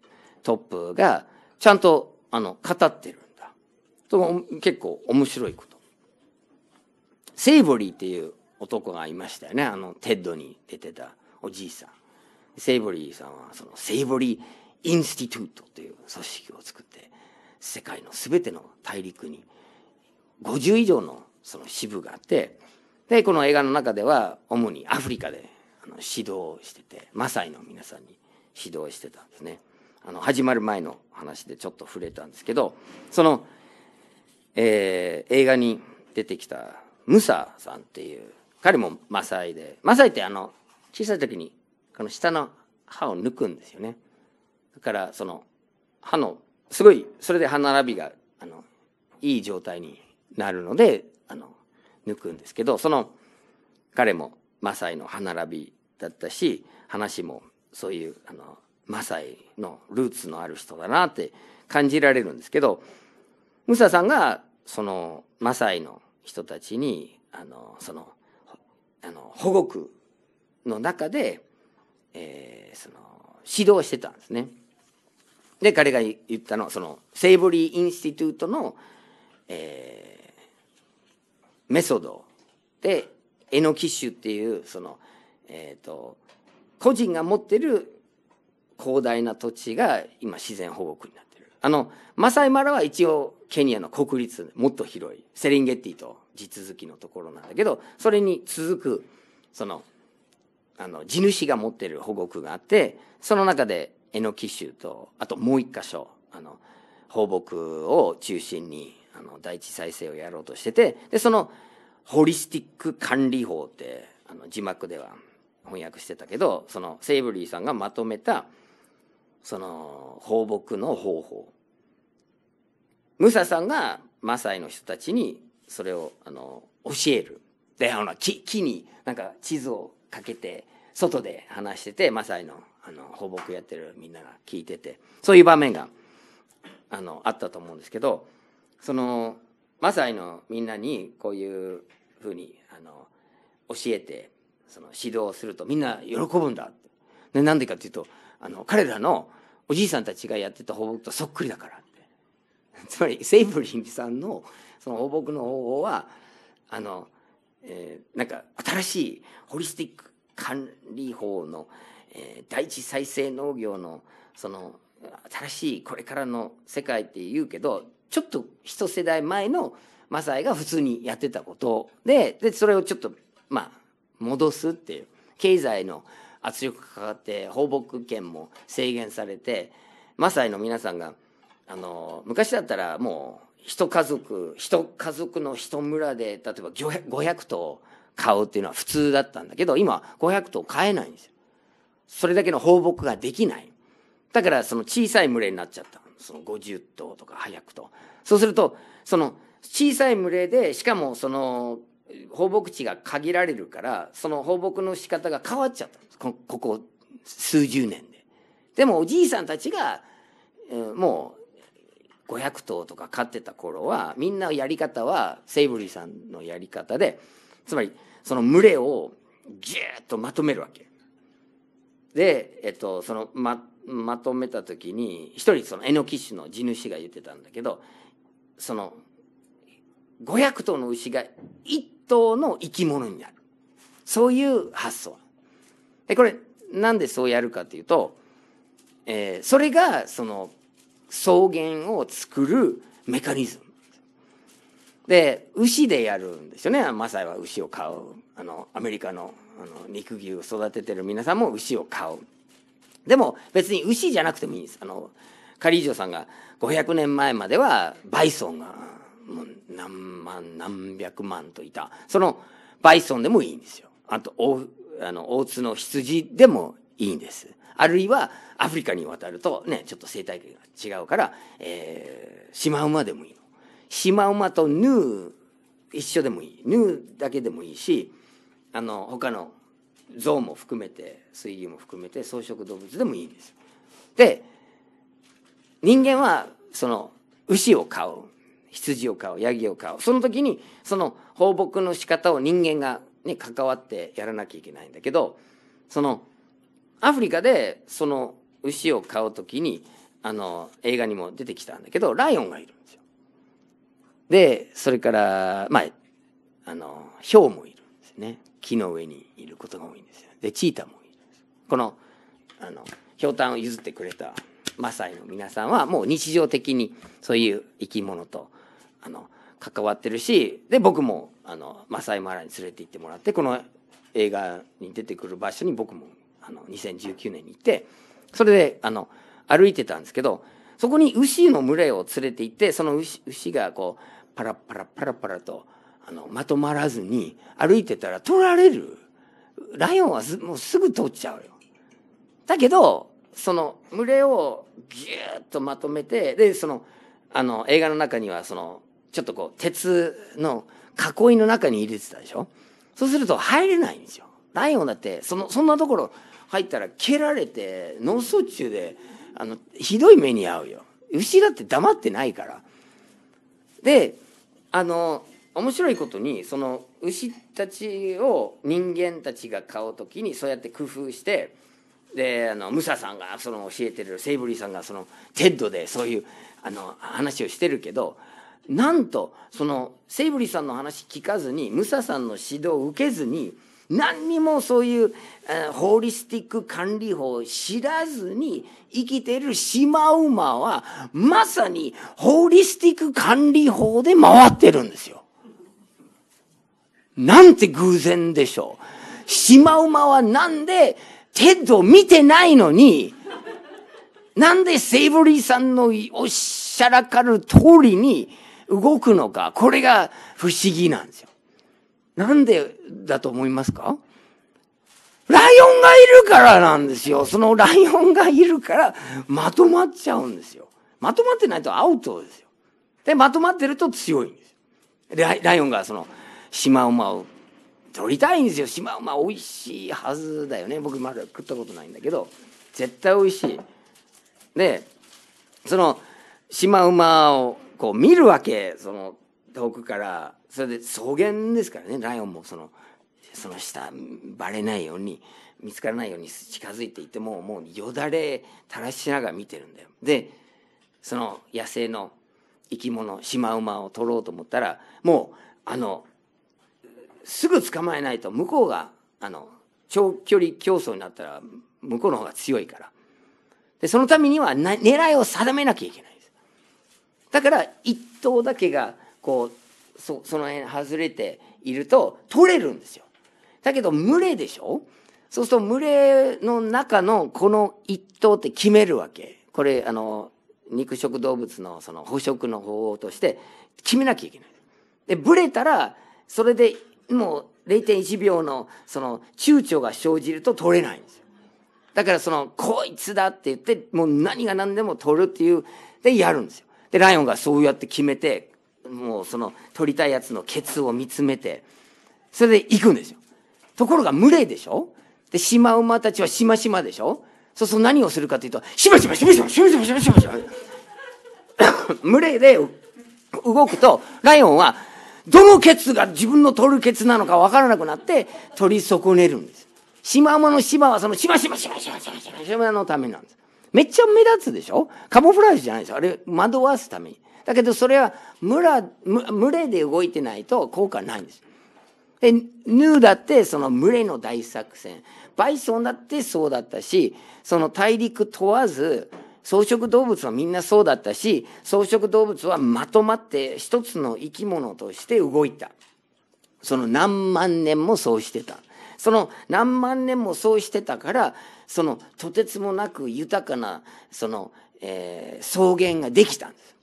トップがちゃんとあの語ってると結構面白いこと。セイボリーっていう男がいましたよね。あの、テッドに出てたおじいさん。セイボリーさんは、そのセイボリーインスティテュートという組織を作って、世界の全ての大陸に50以上のその支部があって、で、この映画の中では、主にアフリカであの指導してて、マサイの皆さんに指導してたんですね。あの、始まる前の話でちょっと触れたんですけど、その、えー、映画に出てきたムサさんっていう彼もマサイでマサイってあの小さい時にこの下の歯を抜くんですよねだからその歯のすごいそれで歯並びがあのいい状態になるのであの抜くんですけどその彼もマサイの歯並びだったし話もそういうあのマサイのルーツのある人だなって感じられるんですけどムサさんがそのマサイの人たちにあのそのあの保護区の中で、えー、その指導してたんですね。で彼が言ったのはそのセイブリー・インスティテュートの、えー、メソドでエノキッシュっていうその、えーと、と個人が持ってる広大な土地が今自然保護区になってる。あのマサイマラは一応ケニアの国立、もっと広い、セリンゲッティと地続きのところなんだけど、それに続く、その、あの、地主が持ってる保護区があって、その中で、エノキ州と、あともう一箇所、あの、放牧を中心に、あの、大地再生をやろうとしてて、で、その、ホリスティック管理法って、あの、字幕では翻訳してたけど、その、セイブリーさんがまとめた、その、放牧の方法ムサさんがマサイの人たちにそれをあの教える。で、あの木木になんか地図をかけて外で話しててマサイのあの放牧やってるみんなが聞いててそういう場面があのあったと思うんですけどそのマサイのみんなにこういうふうにあの教えてその指導するとみんな喜ぶんだって。なんでかっていうとあの彼らのおじいさんたちがやってた放牧とそっくりだから。つまりセイブリンさんのその放牧の方法はあの、えー、なんか新しいホリスティック管理法の、えー、第一再生農業のその新しいこれからの世界って言うけどちょっと一世代前のマサイが普通にやってたことででそれをちょっとまあ戻すっていう経済の圧力かかって放牧権も制限されてマサイの皆さんが「あの、昔だったらもう、一家族、一家族の一村で、例えば500頭買うっていうのは普通だったんだけど、今500頭買えないんですよ。それだけの放牧ができない。だからその小さい群れになっちゃった。その50頭とか早くと。そうすると、その小さい群れで、しかもその放牧地が限られるから、その放牧の仕方が変わっちゃったんですこ。ここ数十年で。でもおじいさんたちが、もうも500頭とか飼ってた頃は、みんなやり方は、セイブリーさんのやり方で、つまり、その群れをぎゅーっとまとめるわけ。で、えっと、その、ま、まとめた時に、一人その、エノキ市の地主が言ってたんだけど、その、500頭の牛が1頭の生き物になる。そういう発想。で、これ、なんでそうやるかというと、えー、それが、その、草原を作るメカニズム。で、牛でやるんですよね。マサイは牛を飼う。あの、アメリカのあの肉牛を育ててる皆さんも牛を飼う。でも別に牛じゃなくてもいいんです。あの、カリージョさんが500年前まではバイソンがもう何万何百万といた。そのバイソンでもいいんですよ。あと、大、あの、大津の羊でもいいんです。あるいはアフリカに渡るとね、ちょっと生態系が違うから、えー、シマウマでもいいの。シマウマとヌー一緒でもいい。ヌーだけでもいいし、あの、他の象も含めて、水牛も含めて草食動物でもいいんです。で、人間はその牛を飼う。羊を飼うヤギを飼うその時にその放牧の仕方を人間が、ね、関わってやらなきゃいけないんだけどそのアフリカでその牛を買う時にあの映画にも出てきたんだけどライオンがいるんですよ。でそれからまああのヒョウもいるんですね木の上にいることが多いんですよ。でチーターもいるんですこのあのひょうたんを譲ってくれたマサイの皆さんはもう日常的にそういう生き物とあの関わってるしで僕もあのマサイマラに連れて行ってもらってこの映画に出てくる場所に僕もあの、2019年に行って、それで、あの、歩いてたんですけど、そこに牛の群れを連れて行って、その牛牛がこう、パラパラパラパラと、あの、まとまらずに歩いてたら取られる。ライオンはもうすぐ取っちゃうよ。だけど、その群れをギューッとまとめて、で、その、あの、映画の中には、その、ちょっとこう、鉄の囲いの中に入れてたでしょそうすると入れないんですよ。ライオンだって、その、そんなところ入ったら蹴られて脳卒中であのひどい目に遭うよ牛だって黙ってないからであの面白いことにその牛たちを人間たちが飼う時にそうやって工夫してであのムサさんがその教えてるセイブリーさんがそのテッドでそういうあの話をしてるけどなんとそのセイブリーさんの話聞かずにムサさんの指導を受けずに何にもそういう、えー、ホーリスティック管理法を知らずに生きてるシマウマはまさにホーリスティック管理法で回ってるんですよ。なんて偶然でしょう。シマウマはなんでテッドを見てないのに、なんでセイブリーさんのおっしゃらかる通りに動くのか、これが不思議なんですよ。なんでだと思いますかライオンがいるからなんですよ。そのライオンがいるから、まとまっちゃうんですよ。まとまってないとアウトですよ。で、まとまってると強いんですよ。ラライオンがその、シマウマを取りたいんですよ。シマウマ美味しいはずだよね。僕まだ食ったことないんだけど、絶対美味しい。で、その、シマウマをこう見るわけ。その、遠くからそれで草原ですからねライオンもそのその下バレないように見つからないように近づいていてももうよだれ垂らしながら見てるんだよ。でその野生の生き物シマウマを取ろうと思ったらもうあのすぐ捕まえないと向こうがあの長距離競争になったら向こうの方が強いからでそのためには狙いを定めなきゃいけないですだから一頭だけがこうそその辺外れていると取れるんですよ。だけど群れでしょそうすると群れの中のこの一頭って決めるわけ。これあの肉食動物のその捕食の方法として決めなきゃいけない。で、ブレたら、それでもう0.1秒のその躊躇が生じると取れないんですよ。だからその、こいつだって言って、もう何が何でも取るっていう、でやるんですよ。で、ライオンがそうやって決めて、もうその取りたいやつのケツを見つめて、それで行くんですよ。ところが群れでしょで、シマウマたちはシマシマでしょそうそう何をするかというと、シマシマシマシマシマシマシマしましま。群れで動くと、ライオンは、どのケツが自分の取るケツなのか分からなくなって、取り損ねるんです。シマウマのシマはそのシマシマシマシマシマシマのためなんです。めっちゃ目立つでしょカモフラージュじゃないですよ。あれ、惑わすために。だけどそれは村群れで動いてないと効果ないんです。でヌーだってその群れの大作戦バイソンだってそうだったしその大陸問わず草食動物はみんなそうだったし草食動物はまとまって一つの生き物として動いたその何万年もそうしてたその何万年もそうしてたからそのとてつもなく豊かなその、えー、草原ができたんです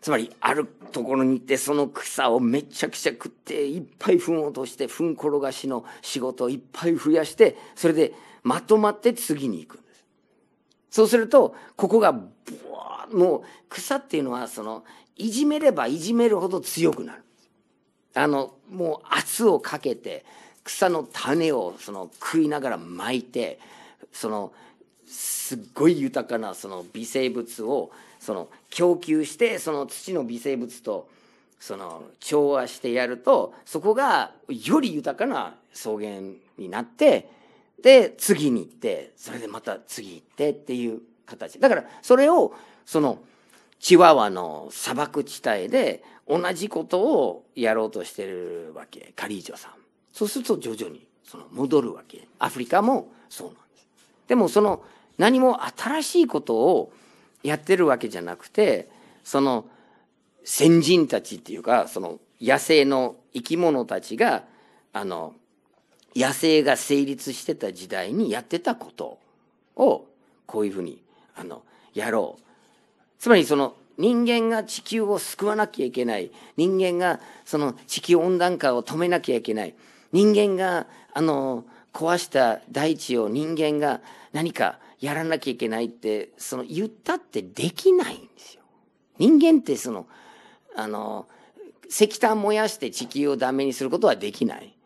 つまり、あるところに行って、その草をめちゃくちゃ食って、いっぱい糞落として、糞転がしの仕事をいっぱい増やして、それでまとまって次に行くんです。そうすると、ここが、ーもう、草っていうのは、その、いじめればいじめるほど強くなる。あの、もう圧をかけて、草の種をその食いながら巻いて、その、すっごい豊かなその微生物をその供給してその土の微生物とその調和してやるとそこがより豊かな草原になってで次に行ってそれでまた次行ってっていう形だからそれをそのチワワの砂漠地帯で同じことをやろうとしてるわけカリージョさんそうすると徐々にその戻るわけアフリカもそうなんですでもその何も新しいことをやってるわけじゃなくて、その先人たちっていうか、その野生の生き物たちが、あの、野生が成立してた時代にやってたことを、こういうふうに、あの、やろう。つまりその人間が地球を救わなきゃいけない。人間がその地球温暖化を止めなきゃいけない。人間が、あの、壊した大地を人間が何かやらなきゃいけないって、その言ったってできないんですよ。人間ってその、あの、石炭燃やして地球をダメにすることはできない。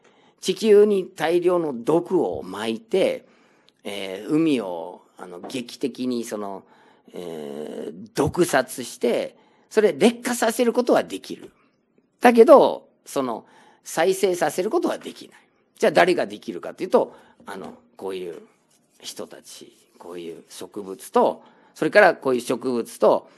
地球に大量の毒を巻いて、えー、海をあの劇的にその、えー、毒殺して、それ劣化させることはできる。だけど、その再生させることはできない。じゃあ誰ができるかというと、あの、こういう人たちこういう植物と、それからこういう植物と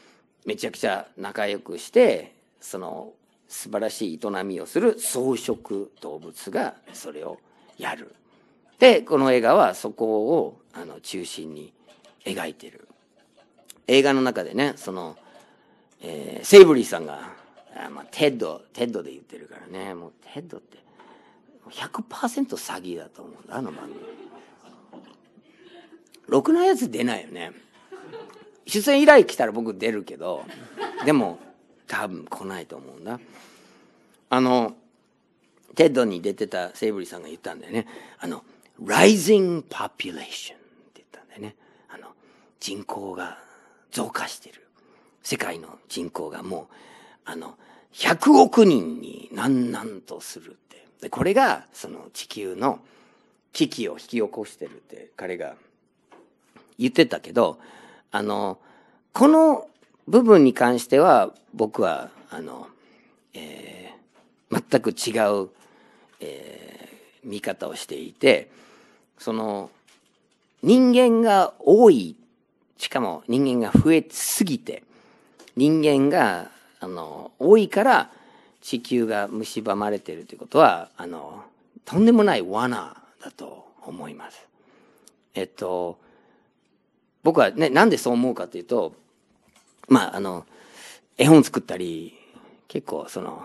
めちゃくちゃ仲良くして、その素晴らしい営みをする草食動物がそれをやる。で、この映画はそこをあの中心に描いてる。映画の中でね、その、えー、セイブリーさんが、あまあ、テッド、テッドで言ってるからね、もうテッドって100%詐欺だと思うんだ、あの番組。ろくなやつ出ないよね。出演以来来たら僕出るけど、でも、多分来ないと思うんだ。あの、テッドに出てたセイブリーさんが言ったんだよね。あの、rising population って言ったんだよね。あの、人口が増加してる。世界の人口がもう、あの、100億人になんなんとするって。で、これが、その地球の危機を引き起こしてるって、彼が言ってたけど、あの、この部分に関しては、僕は、あの、えー、全く違う、えー、見方をしていて、その、人間が多い、しかも人間が増えすぎて、人間が、あの、多いから、地球が蝕まれてるということは、あの、とんでもない罠だと思います。えっと、僕はね、なんでそう思うかというと、まあ、あの、絵本作ったり、結構その、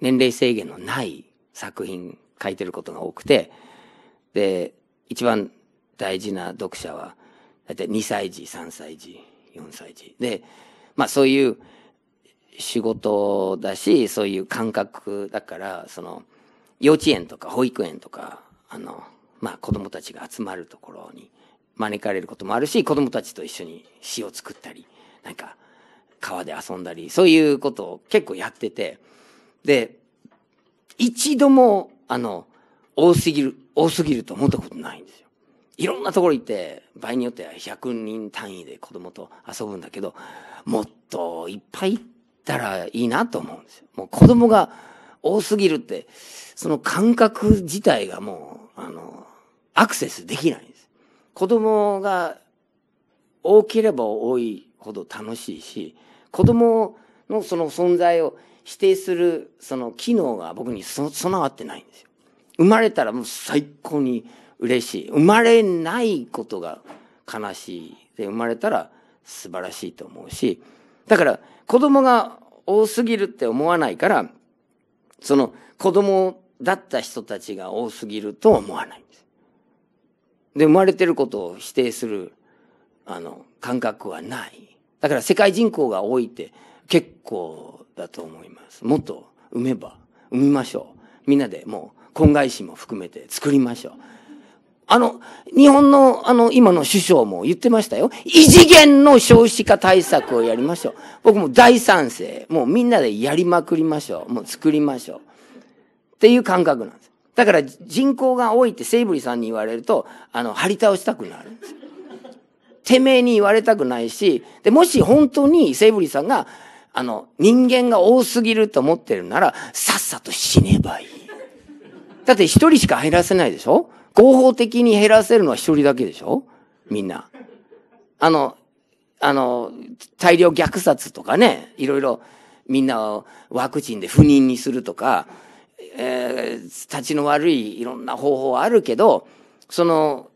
年齢制限のない作品書いてることが多くて、で、一番大事な読者は、だいたい2歳児、3歳児、4歳児。で、まあそういう仕事だし、そういう感覚だから、その、幼稚園とか保育園とか、あの、まあ子供たちが集まるところに招かれることもあるし、子供たちと一緒に詩を作ったり、なんか、川で遊んだり、そういうことを結構やってて、で、一度も、あの、多すぎる、多すぎると思ったことないんですよ。いろんなところ行って、場合によっては100人単位で子供と遊ぶんだけど、もっといっぱい行ったらいいなと思うんですよ。もう子供が多すぎるって、その感覚自体がもう、あの、アクセスできない。子供が多ければ多いほど楽しいし、子供のその存在を否定するその機能が僕に備わってないんですよ。生まれたらもう最高に嬉しい。生まれないことが悲しい。で、生まれたら素晴らしいと思うし、だから子供が多すぎるって思わないから、その子供だった人たちが多すぎると思わないんです。で、生まれてることを否定する、あの、感覚はない。だから世界人口が多いって結構だと思います。もっと産めば、産みましょう。みんなでもう、婚外子も含めて作りましょう。あの、日本の、あの、今の首相も言ってましたよ。異次元の少子化対策をやりましょう。僕も大賛成。もうみんなでやりまくりましょう。もう作りましょう。っていう感覚なんです。だから人口が多いってセイブリさんに言われると、あの、張り倒したくなるんです。てめえに言われたくないし、で、もし本当にセイブリさんが、あの、人間が多すぎると思ってるなら、さっさと死ねばいい。だって一人しか減らせないでしょ合法的に減らせるのは一人だけでしょみんな。あの、あの、大量虐殺とかね、いろいろみんなをワクチンで不妊にするとか、えー、立ちの悪いいろんな方法はあるけどその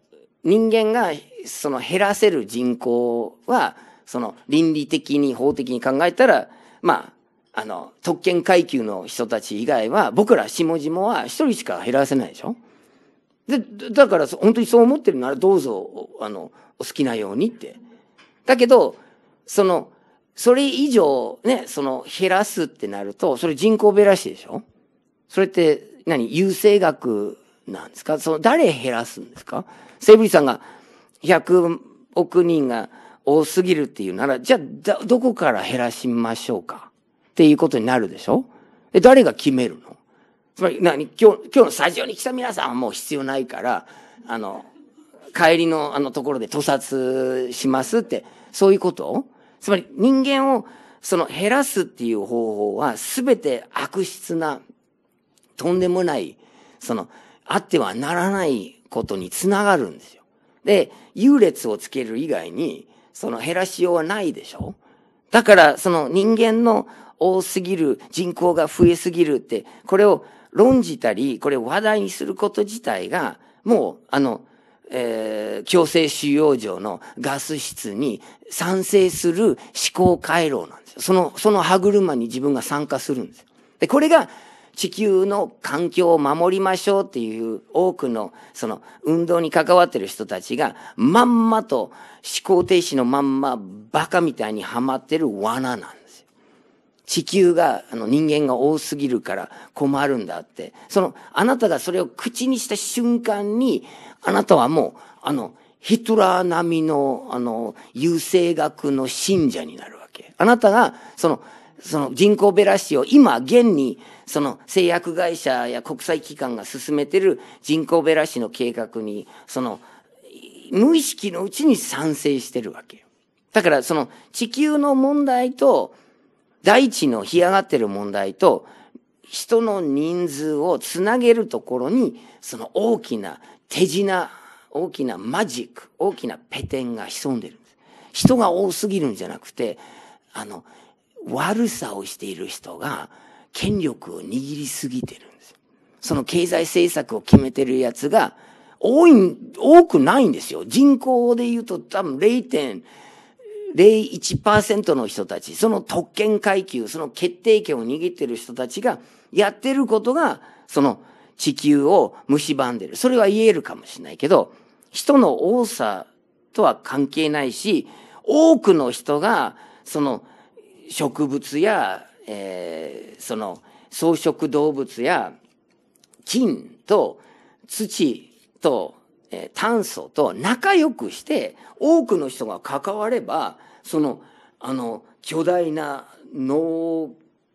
人間がその減らせる人口はその倫理的に法的に考えたらまああの特権階級の人たち以外は僕ら下々は一人しか減らせないでしょでだから本当にそう思ってるならどうぞあのお好きなようにって。だけどそのそれ以上ねその減らすってなるとそれ人口減らしでしょそれって何、優勢学なんですかその誰減らすんですかセブリさんが100億人が多すぎるっていうなら、じゃあどこから減らしましょうかっていうことになるでしょで誰が決めるのつまり何今日、今日のスタジオに来た皆さんはもう必要ないから、あの、帰りのあのところで屠殺しますって、そういうことつまり人間をその減らすっていう方法は全て悪質なとんでもない、その、あってはならないことにつながるんですよ。で、優劣をつける以外に、その減らしようはないでしょだから、その人間の多すぎる、人口が増えすぎるって、これを論じたり、これを話題にすること自体が、もう、あの、えー、強制収容所のガス室に賛成する思考回路なんですよ。その、その歯車に自分が参加するんですよ。で、これが地球の環境を守りましょうっていう多くのその運動に関わってる人たちがまんまと思考停止のまんまバカみたいにはまってる罠なんですよ。地球があの人間が多すぎるから困るんだって。そのあなたがそれを口にした瞬間にあなたはもうあのヒトラー並みのあの優勢学の信者になるわけ。あなたがそのその人口ベラシを今現にその製薬会社や国際機関が進めてる人口ベラシの計画にその無意識のうちに賛成してるわけよ。だからその地球の問題と大地の干上がってる問題と人の人数をつなげるところにその大きな手品、大きなマジック、大きなペテンが潜んでるんです。人が多すぎるんじゃなくて、あの、悪さをしている人が権力を握りすぎてるんですよ。その経済政策を決めてるやつが多い、多くないんですよ。人口で言うと多分0.01%の人たち、その特権階級、その決定権を握ってる人たちがやってることが、その地球を蝕んでる。それは言えるかもしれないけど、人の多さとは関係ないし、多くの人が、その植物や、えー、その草食動物や菌と土と、えー、炭素と仲良くして多くの人が関わればそのあの巨大な農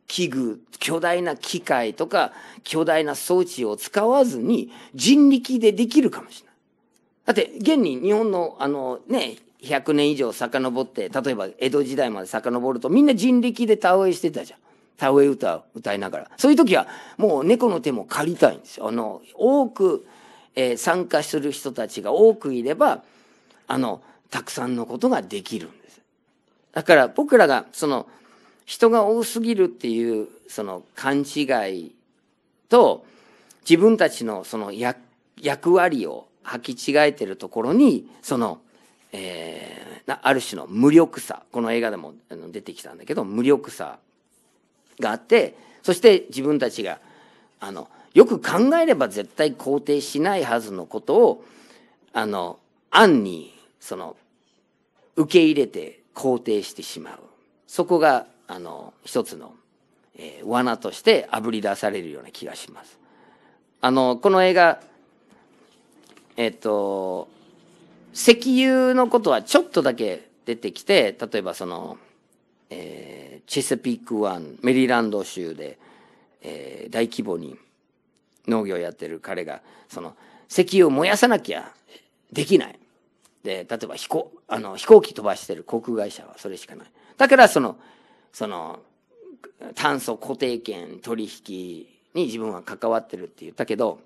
器具巨大な機械とか巨大な装置を使わずに人力でできるかもしれない。だって現に日本のあのね100年以上遡って、例えば江戸時代まで遡ると、みんな人力で田植えしてたじゃん。田植え歌を歌いながら。そういう時は、もう猫の手も借りたいんですよ。あの、多く、えー、参加する人たちが多くいれば、あの、たくさんのことができるんです。だから僕らが、その、人が多すぎるっていう、その勘違いと、自分たちのその役割を履き違えてるところに、その、えー、ある種の無力さこの映画でも出てきたんだけど無力さがあってそして自分たちがあのよく考えれば絶対肯定しないはずのことをあの暗にその受け入れて肯定してしまうそこがあの一つの、えー、罠としてあぶり出されるような気がします。あのこの映画えっと石油のことはちょっとだけ出てきて、例えばその、えー、チェセピークワン、メリーランド州で、えー、大規模に農業やってる彼が、その、石油を燃やさなきゃできない。で、例えば飛行、あの、飛行機飛ばしてる航空会社はそれしかない。だからその、その、炭素固定権取引に自分は関わってるって言ったけど、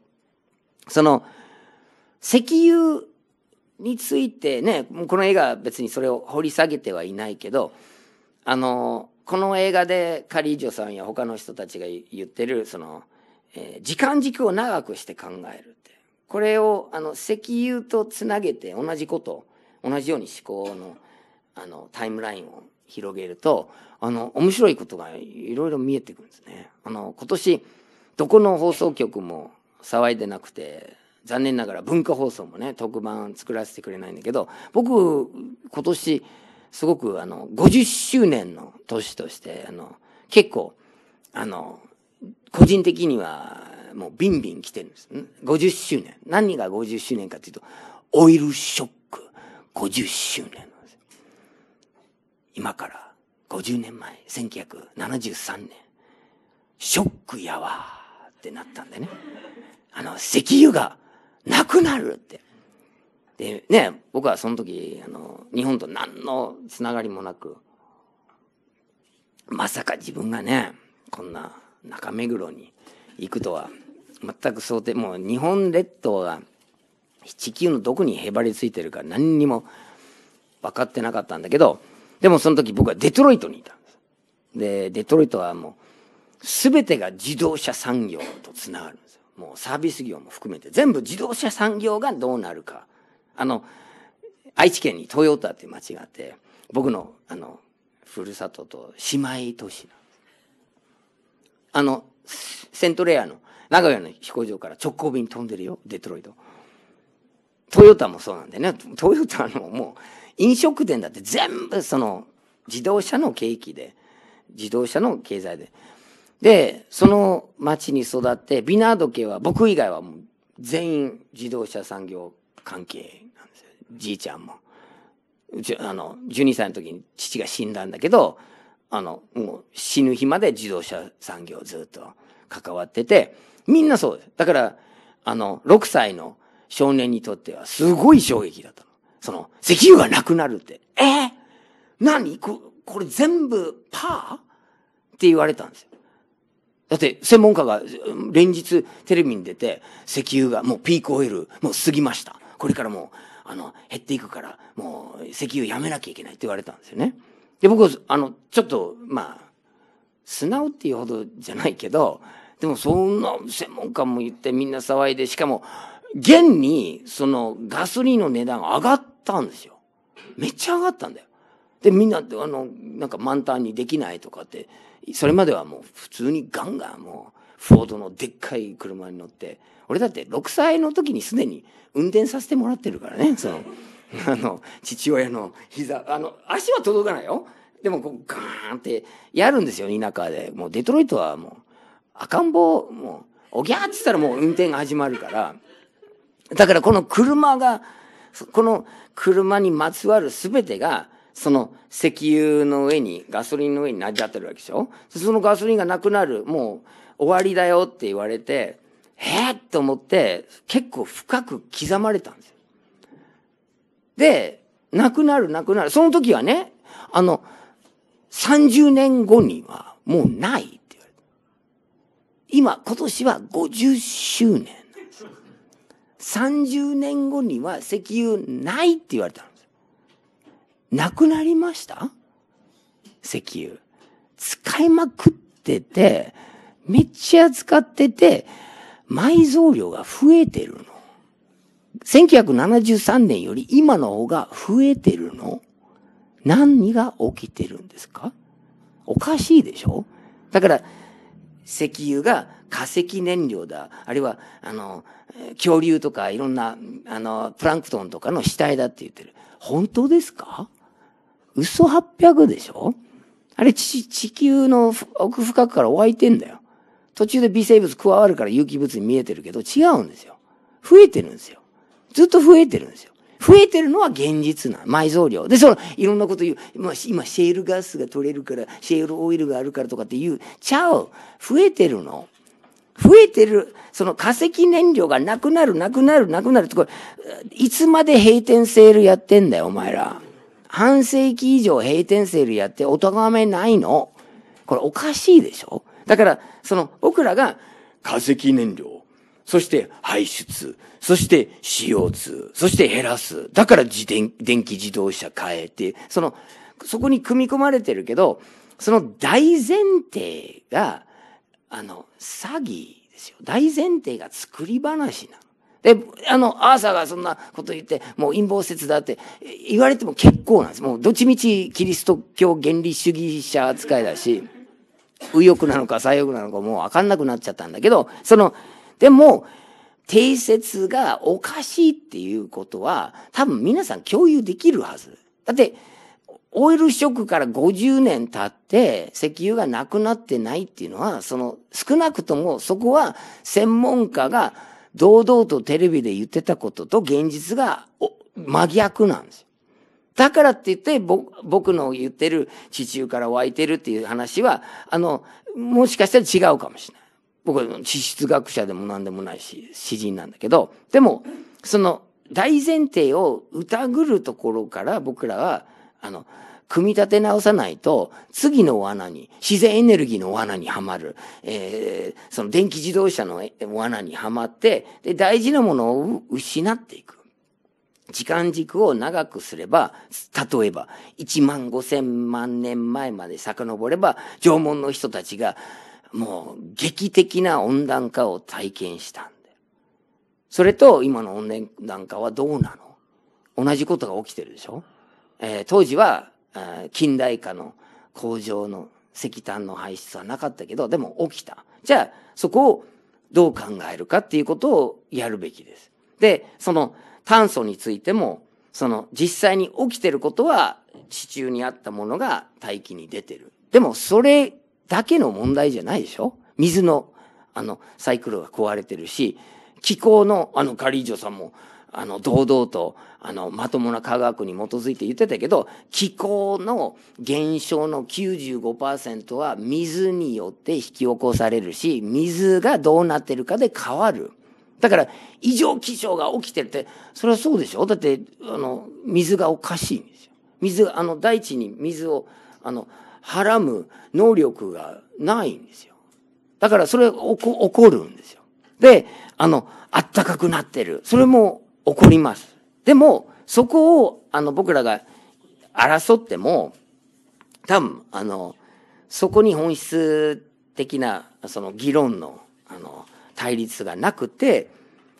その、石油についてねこの映画は別にそれを掘り下げてはいないけどあのこの映画でカリージョさんや他の人たちが言ってるその、えー、時間軸を長くして考えるってこれをあの石油とつなげて同じこと同じように思考のあのタイムラインを広げるとあの面白いことがいろいろ見えてくるんですね。あの今年どこの放送局も騒いでなくて残念ながら文化放送もね、特番作らせてくれないんだけど、僕、今年、すごく、あの、50周年の年として、あの、結構、あの、個人的には、もうビンビン来てるんです。50周年。何が50周年かというと、オイルショック50周年なんです。今から50年前、1973年、ショックやわってなったんでね。あの、石油がなくなるって。で、ね、僕はその時、あの、日本と何のつながりもなく、まさか自分がね、こんな中目黒に行くとは、全く想定、もう日本列島が地球のどこにへばりついてるか何にも分かってなかったんだけど、でもその時僕はデトロイトにいたんです。で、デトロイトはもう、すべてが自動車産業とつながるもうサービス業も含めて、全部自動車産業がどうなるか。あの、愛知県に豊田っていう町があって、僕の、あの、ふるさとと姉妹都市なんです。あの、セントレアの名古屋の飛行場から直行便飛んでるよ、デトロイト。トヨタもそうなんでね、トヨタのもう飲食店だって全部その自動車の景気で、自動車の経済で、で、その町に育って、ビナード家は僕以外はもう全員自動車産業関係なんですよ。じいちゃんも。うち、あの、12歳の時に父が死んだんだけど、あの、もう死ぬ日まで自動車産業ずっと関わってて、みんなそうです。だから、あの、6歳の少年にとってはすごい衝撃だったの。その、石油がなくなるって。えー、何ここれ全部パーって言われたんですよ。だって、専門家が連日テレビに出て、石油がもうピークオイル、もう過ぎました。これからもう、あの、減っていくから、もう石油やめなきゃいけないって言われたんですよね。で、僕、あの、ちょっと、まあ、素直っていうほどじゃないけど、でもそんな専門家も言ってみんな騒いで、しかも、現に、そのガソリンの値段上がったんですよ。めっちゃ上がったんだよ。で、みんな、あの、なんか満タンにできないとかってそれまではもう普通にガンガンもう、フォードのでっかい車に乗って、俺だって6歳の時にすでに運転させてもらってるからね、その、あの、父親の膝、あの、足は届かないよ。でもこう、ガーンってやるんですよ、田舎で。もうデトロイトはもう、赤ん坊、もう、おぎゃーって言ったらもう運転が始まるから。だからこの車が、この車にまつわる全てが、その石油の上に、ガソリンの上になっちゃってるわけでしょそのガソリンがなくなる、もう終わりだよって言われて、へえと思って、結構深く刻まれたんですよ。で、なくなる、なくなる。その時はね、あの、30年後にはもうないって言われた。今、今年は50周年なんです。30年後には石油ないって言われたんです。なくなりました石油。使いまくってて、めっちゃ使ってて、埋蔵量が増えてるの。1973年より今の方が増えてるの何が起きてるんですかおかしいでしょだから、石油が化石燃料だ、あるいは、あの、恐竜とかいろんな、あの、プランクトンとかの死体だって言ってる。本当ですか嘘800でしょあれ地、地球の奥深くから湧いてんだよ。途中で微生物加わるから有機物に見えてるけど、違うんですよ。増えてるんですよ。ずっと増えてるんですよ。増えてるのは現実な埋蔵量。で、その、いろんなこと言う。今、今、シェールガスが取れるから、シェールオイルがあるからとかって言う。ちゃう。増えてるの。増えてる、その化石燃料がなくなる、なくなる、なくなるってこれ、いつまで閉店セールやってんだよ、お前ら。半世紀以上閉店セールやってお咎めないの。これおかしいでしょだから、その僕らが化石燃料、そして排出、そして CO2、そして減らす。だから自転、電気自動車変えて、その、そこに組み込まれてるけど、その大前提が、あの、詐欺ですよ。大前提が作り話なの。で、あの、アーサーがそんなこと言って、もう陰謀説だって言われても結構なんです。もうどっちみちキリスト教原理主義者扱いだし、右翼なのか左翼なのかもうわかんなくなっちゃったんだけど、その、でも、定説がおかしいっていうことは、多分皆さん共有できるはず。だって、オイルショックから50年経って石油がなくなってないっていうのは、その少なくともそこは専門家が堂々とテレビで言ってたことと現実が真逆なんですよ。だからって言って僕の言ってる地中から湧いてるっていう話は、あの、もしかしたら違うかもしれない。僕、地質学者でも何でもないし、詩人なんだけど、でも、その大前提を疑るところから僕らは、あの、組み立て直さないと、次の罠に、自然エネルギーの罠にはまる、えー、その電気自動車の罠にはまって、で、大事なものを失っていく。時間軸を長くすれば、例えば、1万5千万年前まで遡れば、縄文の人たちが、もう劇的な温暖化を体験したんで。それと今の温暖化はどうなの同じことが起きてるでしょ、えー、当時は近代化の工場の石炭の排出はなかったけど、でも起きた。じゃあ、そこをどう考えるかっていうことをやるべきです。で、その炭素についても、その実際に起きてることは地中にあったものが大気に出てる。でもそれだけの問題じゃないでしょ水のあのサイクルが壊れてるし、気候のあのカリージョさんもあの、堂々と、あの、まともな科学に基づいて言ってたけど、気候の減少の95%は水によって引き起こされるし、水がどうなってるかで変わる。だから、異常気象が起きてるって、それはそうでしょだって、あの、水がおかしいんですよ。水、あの、大地に水を、あの、はらむ能力がないんですよ。だから、それ起こ、起こるんですよ。で、あの、あったかくなってる。それも起こります。でも、そこを、あの、僕らが争っても、多分、あの、そこに本質的な、その議論の、あの、対立がなくて、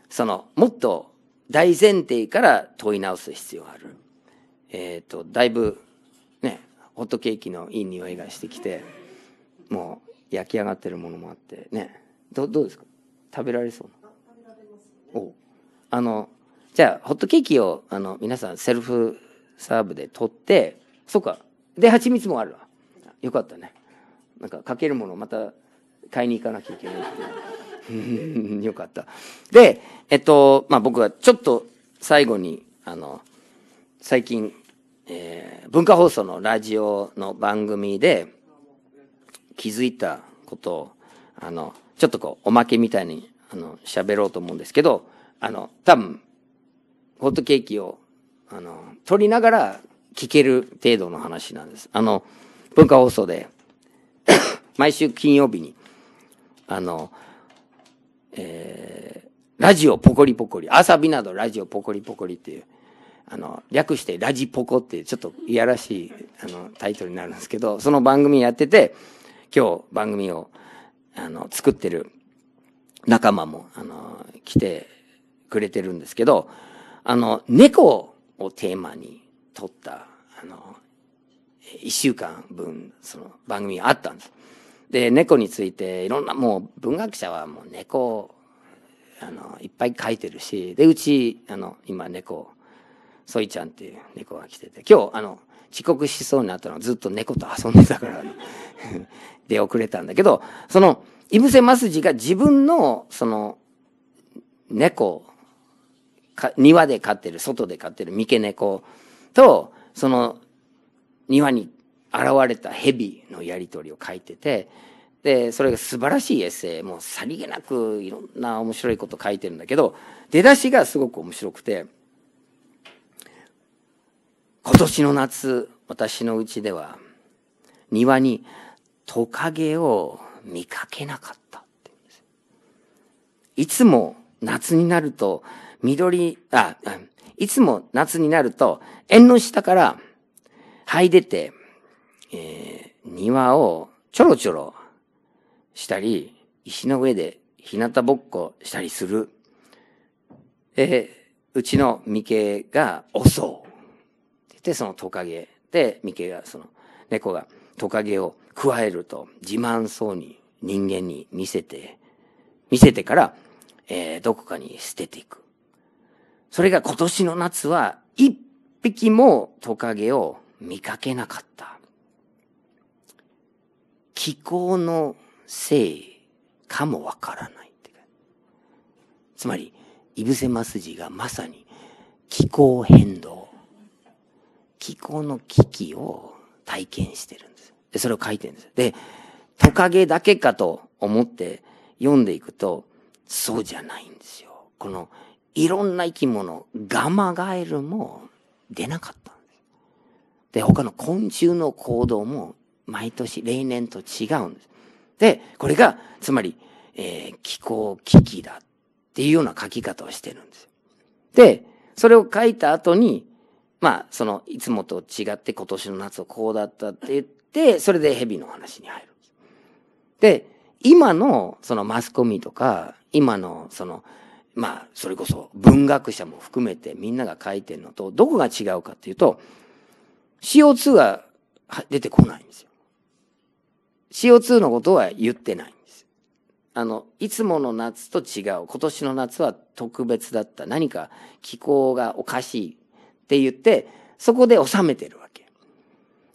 その、もっと大前提から問い直す必要がある。えっ、ー、と、だいぶ、ね、ホットケーキのいい匂いがしてきて、もう焼き上がってるものもあって、ね。ど、どうですか食べられそうな。おあの、じゃあホットケーキをあの皆さんセルフサーブで取ってそっかで蜂蜜もあるわよかったねなんかかけるものまた買いに行かなきゃいけないい よかったでえっとまあ僕はちょっと最後にあの最近、えー、文化放送のラジオの番組で気づいたことをあのちょっとこうおまけみたいにあの喋ろうと思うんですけどあの多分ホットケーキを、あの、取りながら聞ける程度の話なんです。あの、文化放送で 毎週金曜日に、あの、えー、ラジオポコリポコリ、朝日などラジオポコリポコリっていう、あの、略してラジポコっていう、ちょっといやらしい、あの、タイトルになるんですけど、その番組やってて、今日番組を、あの、作ってる仲間も、あの、来てくれてるんですけど、あの、猫をテーマに撮った、あの、一週間分、その番組があったんです。で、猫について、いろんな、もう文学者はもう猫あの、いっぱい書いてるし、で、うち、あの、今猫、ソイちゃんっていう猫が来てて、今日、あの、遅刻しそうになったのはずっと猫と遊んでたから、ね、で、遅れたんだけど、その、いぶせますじが自分の、その、猫庭で飼ってる、外で飼ってる三毛猫と、その庭に現れた蛇のやりとりを書いてて、で、それが素晴らしいエッセイ、もうさりげなくいろんな面白いこと書いてるんだけど、出だしがすごく面白くて、今年の夏、私のうちでは、庭にトカゲを見かけなかったって言うんですいつも夏になると、緑、あ、いつも夏になると、縁の下から這い出て、えー、庭をちょろちょろしたり、石の上で日向ぼっこしたりする。えー、うちの三毛が、おそう。で、そのトカゲで、三毛が、その猫がトカゲを加えると、自慢そうに人間に見せて、見せてから、えー、どこかに捨てていく。それが今年の夏は一匹もトカゲを見かけなかった。気候のせいかもわからないつまり、イブセマスジがまさに気候変動、気候の危機を体験してるんです。で、それを書いてるんです。で、トカゲだけかと思って読んでいくと、そうじゃないんですよ。このいろんな生き物、ガマガエルも出なかったんです。で、他の昆虫の行動も毎年例年と違うんです。で、これが、つまり、えー、気候危機だっていうような書き方をしてるんです。で、それを書いた後に、まあ、その、いつもと違って今年の夏はこうだったって言って、それで蛇の話に入るんです。で、今の、そのマスコミとか、今の、その、まあ、それこそ文学者も含めてみんなが書いてるのと、どこが違うかっていうと、CO2 が出てこないんですよ。CO2 のことは言ってないんです。あの、いつもの夏と違う。今年の夏は特別だった。何か気候がおかしいって言って、そこで収めてるわけ。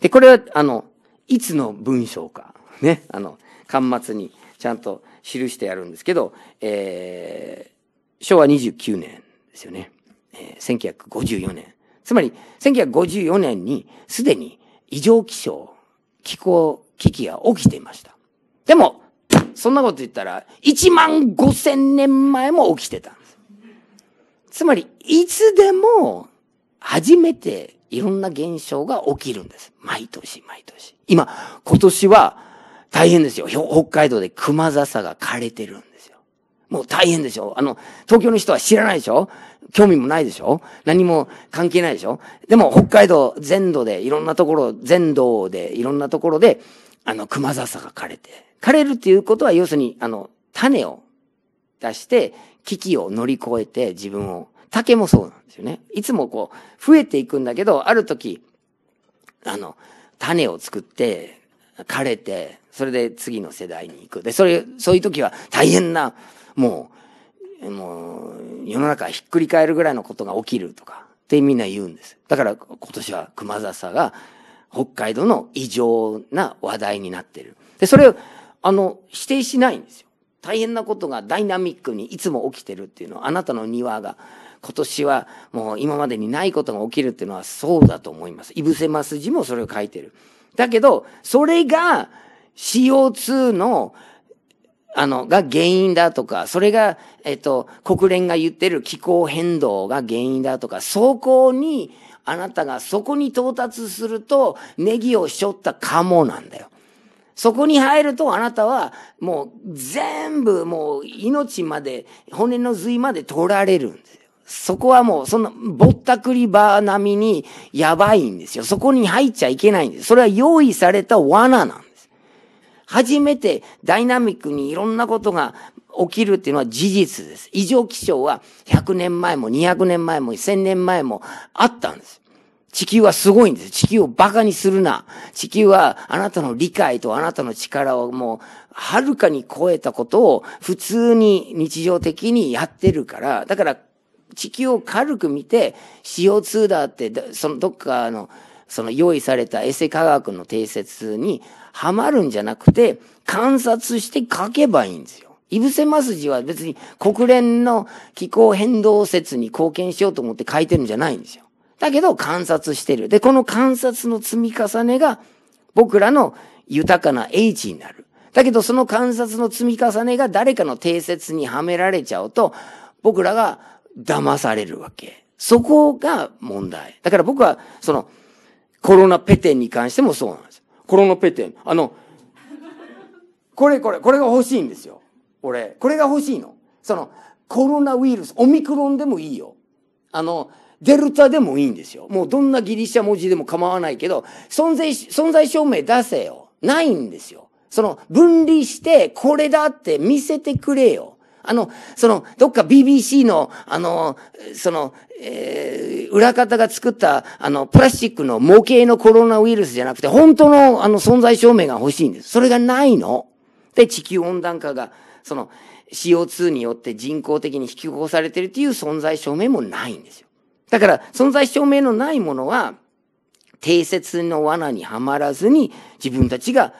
で、これは、あの、いつの文章か。ね。あの、端末にちゃんと記してやるんですけど、えー、昭和29年ですよね。えー、1954年。つまり、1954年にすでに異常気象、気候危機が起きていました。でも、そんなこと言ったら、1万5千年前も起きてたんです。つまり、いつでも、初めていろんな現象が起きるんです。毎年毎年。今、今年は大変ですよ。北海道で熊笹が枯れてるんですよ。もう大変でしょあの、東京の人は知らないでしょ興味もないでしょ何も関係ないでしょでも北海道全土でいろんなところ、全道でいろんなところで、あの、熊笹が枯れて。枯れるっていうことは要するに、あの、種を出して、危機を乗り越えて自分を。竹もそうなんですよね。いつもこう、増えていくんだけど、ある時、あの、種を作って、枯れて、それで次の世代に行く。で、それ、そういう時は大変な、もう、もう、世の中ひっくり返るぐらいのことが起きるとか、ってみんな言うんです。だから今年は熊笹が北海道の異常な話題になってる。で、それを、あの、否定しないんですよ。大変なことがダイナミックにいつも起きてるっていうのは、あなたの庭が今年はもう今までにないことが起きるっていうのはそうだと思います。いぶせます字もそれを書いてる。だけど、それが CO2 のあの、が原因だとか、それが、えっと、国連が言ってる気候変動が原因だとか、そこに、あなたがそこに到達すると、ネギを背負ったかもなんだよ。そこに入るとあなたはもう全部もう命まで骨の髄まで取られるんですよ。そこはもうそのぼったくり場並みにやばいんですよ。そこに入っちゃいけないんです。それは用意された罠なんです。初めてダイナミックにいろんなことが起きるっていうのは事実です。異常気象は100年前も200年前も1000年前もあったんです。地球はすごいんです。地球を馬鹿にするな。地球はあなたの理解とあなたの力をもうはるかに超えたことを普通に日常的にやってるから、だから地球を軽く見て CO2 だって、そのどっかのその用意された衛星科学の定説にはまるんじゃなくて、観察して書けばいいんですよ。イブセマスジは別に国連の気候変動説に貢献しようと思って書いてるんじゃないんですよ。だけど観察してる。で、この観察の積み重ねが僕らの豊かな英知になる。だけどその観察の積み重ねが誰かの定説にはめられちゃうと、僕らが騙されるわけ。そこが問題。だから僕は、その、コロナペテンに関してもそうなんです。コロノペテン。あの、これこれ、これが欲しいんですよ。俺。これが欲しいの。その、コロナウイルス、オミクロンでもいいよ。あの、デルタでもいいんですよ。もうどんなギリシャ文字でも構わないけど、存在、存在証明出せよ。ないんですよ。その、分離して、これだって見せてくれよ。あの、その、どっか BBC の、あの、その、えー、裏方が作った、あの、プラスチックの模型のコロナウイルスじゃなくて、本当の、あの、存在証明が欲しいんです。それがないの。で、地球温暖化が、その、CO2 によって人工的に引き起こされてるっていう存在証明もないんですよ。だから、存在証明のないものは、定説の罠にはまらずに、自分たちが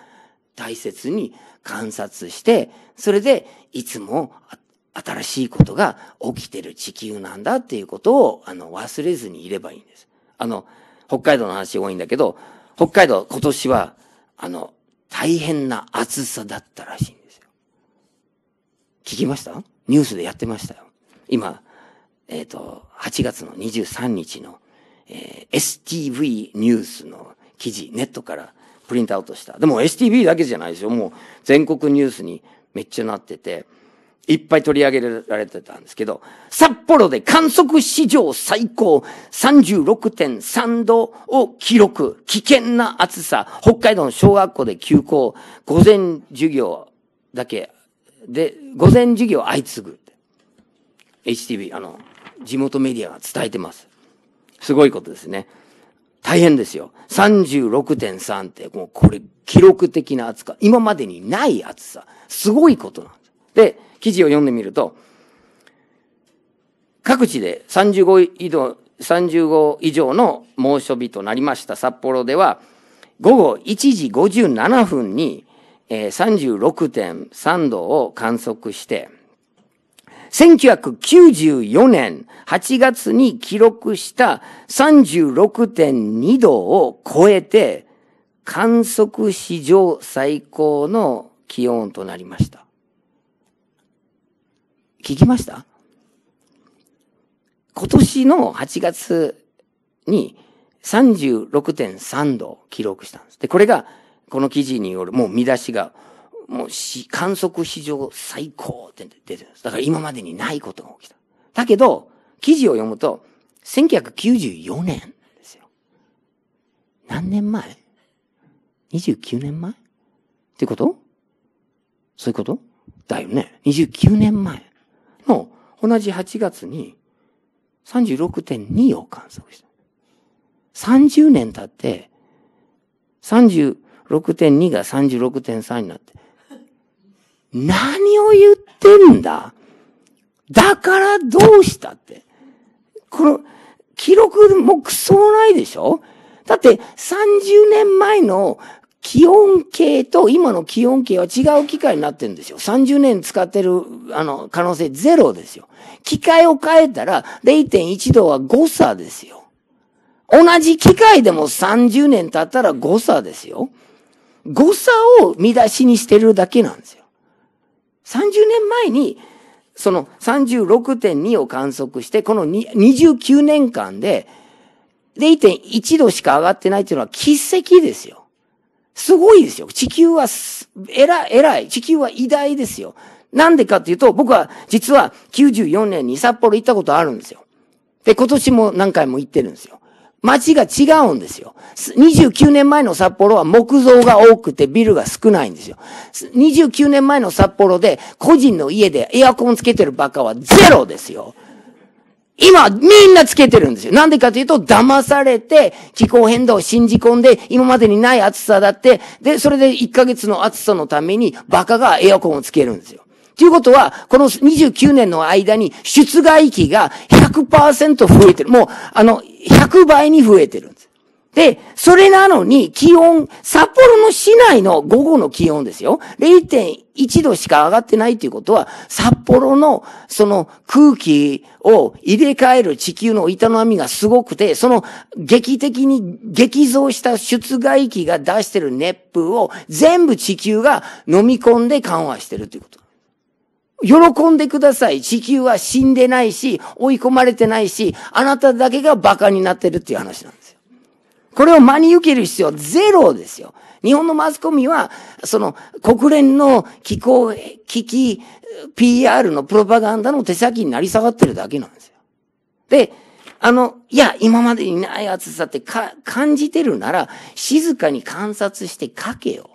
大切に観察して、それでいつも新しいことが起きてる地球なんだっていうことを、あの、忘れずにいればいいんです。あの、北海道の話多いんだけど、北海道今年は、あの、大変な暑さだったらしいんですよ。聞きましたニュースでやってましたよ。今、えっ、ー、と、8月の23日の、えー、STV ニュースの記事、ネットからプリントアウトした。でも STB だけじゃないですよ。もう全国ニュースにめっちゃなってて、いっぱい取り上げられてたんですけど、札幌で観測史上最高36.3度を記録。危険な暑さ。北海道の小学校で休校。午前授業だけ。で、午前授業相次ぐ。HTV、あの、地元メディアが伝えてます。すごいことですね。大変ですよ。36.3って、もうこれ記録的な暑さ。今までにない暑さ。すごいことなんです。で、記事を読んでみると、各地で35以上、35以上の猛暑日となりました札幌では、午後1時57分に、えー、36.3度を観測して、1994年8月に記録した36.2度を超えて、観測史上最高の気温となりました。聞きました今年の8月に36.3度を記録したんです。で、これが、この記事による、もう見出しが、もうし、観測史上最高って出てるんです。だから今までにないことが起きた。だけど、記事を読むと、1994年ですよ。何年前 ?29 年前ってことそういうことだよね。29年前の同じ8月に36.2を観測した。30年経って、36.2が36.3になって、何を言ってんだだからどうしたって。この、記録もくそもないでしょだって30年前の気温計と今の気温計は違う機械になってるんですよ。30年使ってる、あの、可能性ゼロですよ。機械を変えたら0.1度は誤差ですよ。同じ機械でも30年経ったら誤差ですよ。誤差を見出しにしてるだけなんですよ。30年前に、その36.2を観測して、この29年間で0.1度しか上がってないっていうのは奇跡ですよ。すごいですよ。地球は、偉い、偉い。地球は偉大ですよ。なんでかっていうと、僕は実は94年に札幌行ったことあるんですよ。で、今年も何回も行ってるんですよ。街が違うんですよ。29年前の札幌は木造が多くてビルが少ないんですよ。29年前の札幌で個人の家でエアコンつけてるバカはゼロですよ。今、みんなつけてるんですよ。なんでかというと、騙されて、気候変動を信じ込んで、今までにない暑さだって、で、それで1ヶ月の暑さのために、バカがエアコンをつけるんですよ。ということは、この29年の間に出外機が100%増えてる。もう、あの、100倍に増えてるんです。で、それなのに気温、札幌の市内の午後の気温ですよ。0.1度しか上がってないということは、札幌のその空気を入れ替える地球の営みがすごくて、その劇的に激増した出外気が出してる熱風を全部地球が飲み込んで緩和してるということ。喜んでください。地球は死んでないし、追い込まれてないし、あなただけが馬鹿になってるっていう話なんですよ。これを真に受ける必要ゼロですよ。日本のマスコミは、その国連の気候危機 PR のプロパガンダの手先になり下がってるだけなんですよ。で、あの、いや、今までにない暑さってか、感じてるなら、静かに観察して書けよ。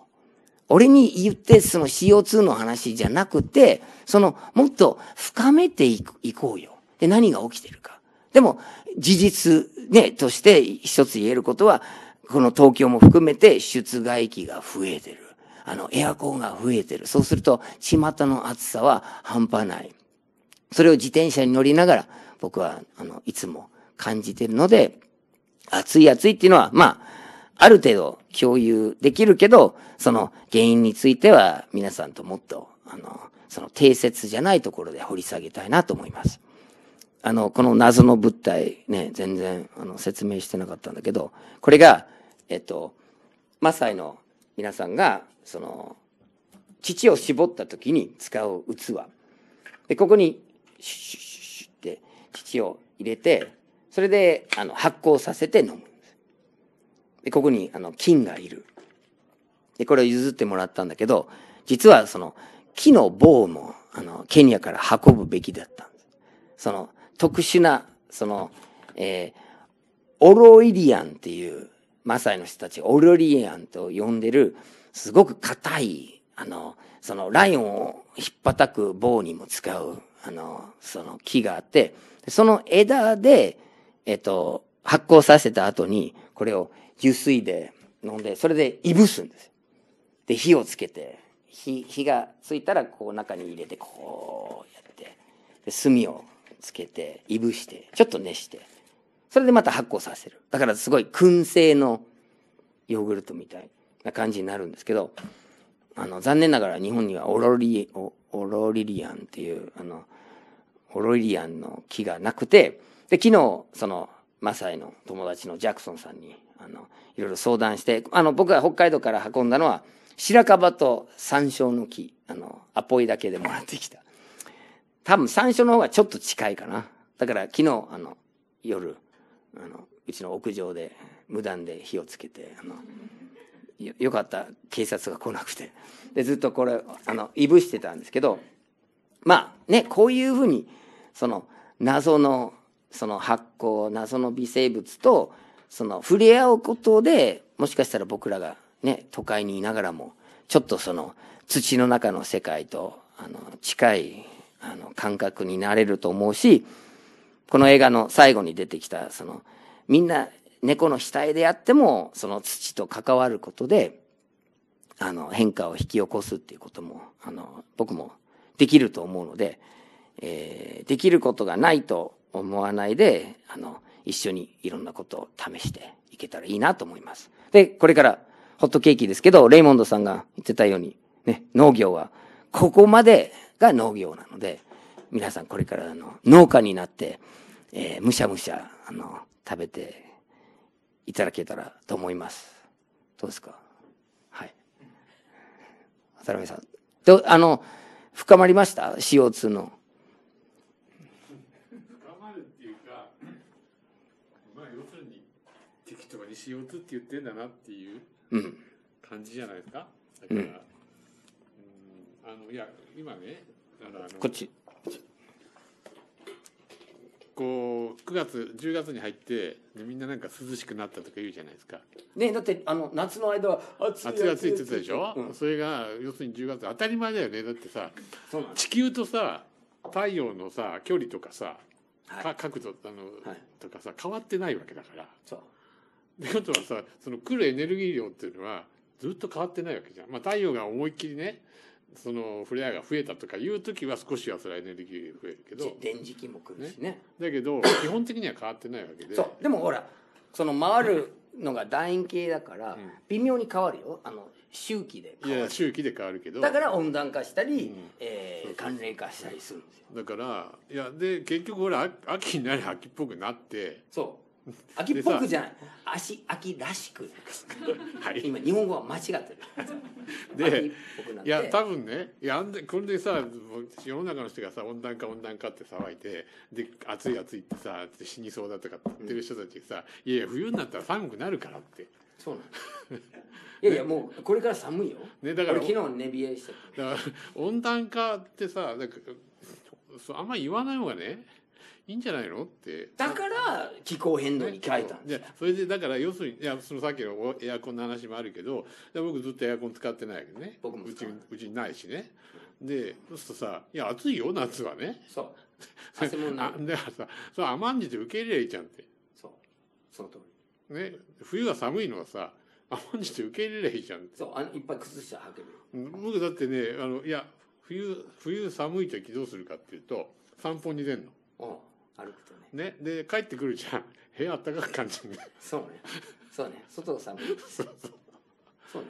俺に言って、その CO2 の話じゃなくて、その、もっと深めていこうよ。で、何が起きてるか。でも、事実、ね、として一つ言えることは、この東京も含めて出外機が増えてる。あの、エアコンが増えてる。そうすると、巷の暑さは半端ない。それを自転車に乗りながら、僕は、あの、いつも感じてるので、暑い暑いっていうのは、まあ、ある程度共有できるけど、その原因については皆さんともっと、あの、その定説じゃないところで掘り下げたいなと思います。あの、この謎の物体ね、全然あの説明してなかったんだけど、これが、えっと、マサイの皆さんが、その、乳を絞った時に使う器。で、ここに、シュッシュッシュッって乳を入れて、それで、あの、発酵させて飲む。で、ここに、あの、菌がいる。で、これを譲ってもらったんだけど、実はその、木の棒も、あの、ケニアから運ぶべきだったんです。その、特殊な、その、えー、オロイリアンっていう、マサイの人たち、オロリアンと呼んでる、すごく硬い、あの、その、ライオンを引っ叩く棒にも使う、あの、その木があって、その枝で、えっと、発酵させた後に、これを湯水で飲んで、それでいぶすんです。で、火をつけて、火火がついたらこう中に入れてこうやってで炭をつけていぶしてちょっと熱してそれでまた発酵させるだからすごい燻製のヨーグルトみたいな感じになるんですけどあの残念ながら日本にはオロリオオロリリアンっていうあのオロリリアンの木がなくてで昨日そのマサイの友達のジャクソンさんにあのいろいろ相談してあの僕が北海道から運んだのは白樺と山椒の木、あの、アポイだけでもらってきた。多分山椒の方がちょっと近いかな。だから昨日、あの、夜、あの、うちの屋上で無断で火をつけて、あの、よよかった警察が来なくてでずっとこれあのいぶしてたんですけどまあねこういうふうにその謎のその発光謎の微生物とその触れ合うことでもしかしたら僕らがね、都会にいながらも、ちょっとその土の中の世界と、あの、近い、あの、感覚になれると思うし、この映画の最後に出てきた、その、みんな猫の死体であっても、その土と関わることで、あの、変化を引き起こすっていうことも、あの、僕もできると思うので、えー、できることがないと思わないで、あの、一緒にいろんなことを試していけたらいいなと思います。で、これからホットケーキですけど、レイモンドさんが言ってたように、ね、農業は、ここまでが農業なので、皆さんこれからの農家になって、えー、むしゃむしゃ、あの、食べていただけたらと思います。どうですかはい。渡辺さん。と、あの、深まりました ?CO2 の。深まるっていうか、まあ要するに適当に CO2 って言ってんだなっていう。感じじゃないですか、うん、だから、うん、あのいや今ねあのこっちこう9月10月に入ってみんななんか涼しくなったとか言うじゃないですか。ねだってあの夏の間は暑い暑い暑いって言ってたでしょ、うん、それが要するに10月当たり前だよねだってさ地球とさ太陽のさ距離とかさ、はい、角度あの、はい、とかさ変わってないわけだから。そうであとはさその来るエネルギー量っていうのはずっと変わってないわけじゃん。まあ、太陽が思いっきりねそのフレアが増えたとかいう時は少しはそれはエネルギーが増えるけど電磁気も来るしね、ね、だけど基本的には変わってないわけでそうでもほらその回るのが楕円形だから微妙に変わるよあの周期でいや周期で変わるけどだから温暖化したり、うん、えー、寒冷化したりするんですよだからいやで結局ほら秋になり秋っぽくなってそう秋っぽくじゃない足秋らしく、はい、今日本語は間違ってるでいや多分ねいやこれでさ世の中の人がさ温暖化温暖化って騒いでで暑い暑いってさ死にそうだとかって言ってる人たちがさ、うん、いや冬になったら寒くなるからってそうなんいやいやもうこれから寒いよ、ね、だから昨日寝冷えしてだから温暖化ってさなんかそうあんまり言わない方がねいいんじゃないのってだから気候変動に変えたんですそれでだから要するにいやそのさっきのエアコンの話もあるけど僕ずっとエアコン使ってないわけね僕もうちうちにないしねでそうするとさ「いや暑いよ夏はね」そう汗もな だからさそれ甘んじて受け入れりゃいいじゃんってそうその通りね冬は寒いのはさ甘んじて受け入れりゃいいじゃんってそうあいっぱい靴下履ける僕だってねあのいや冬冬寒い時どうするかっていうと散歩に出んの、うん歩くとねねで帰ってくるじゃん 部屋あったかく感じるそうねそうね外が寒い そうそうそうね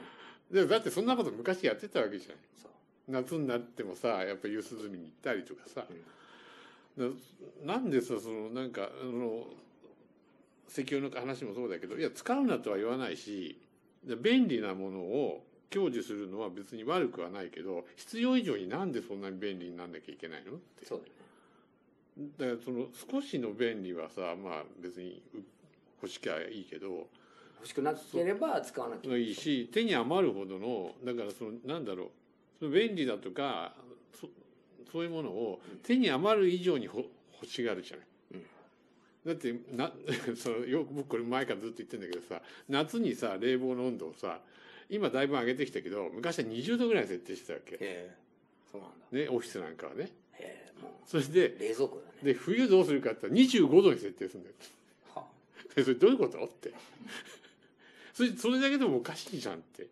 でだってそんなこと昔やってたわけじゃんそう夏になってもさやっぱ夕涼みに行ったりとかさ、うん、なんでさそのなんかあの石油の話もそうだけどいや使うなとは言わないし便利なものを享受するのは別に悪くはないけど必要以上になんでそんなに便利になんなきゃいけないのってそうだねだからその少しの便利はさまあ別に欲しきゃいいけど欲しくなければ使わなきゃいいし手に余るほどのだからそのなんだろうその便利だとかそそういうものを手に余る以上にほ欲しがるじゃない。だってな そのよく僕これ前からずっと言ってんだけどさ夏にさ冷房の温度をさ今だいぶ上げてきたけど昔は20度ぐらい設定してたわけ、ね、オフィスなんかはねそして冷蔵庫、ね、で、冬どうするかって二十五度に設定するんだよ。それどういうことって。それ、それだけでもおかしいじゃんって。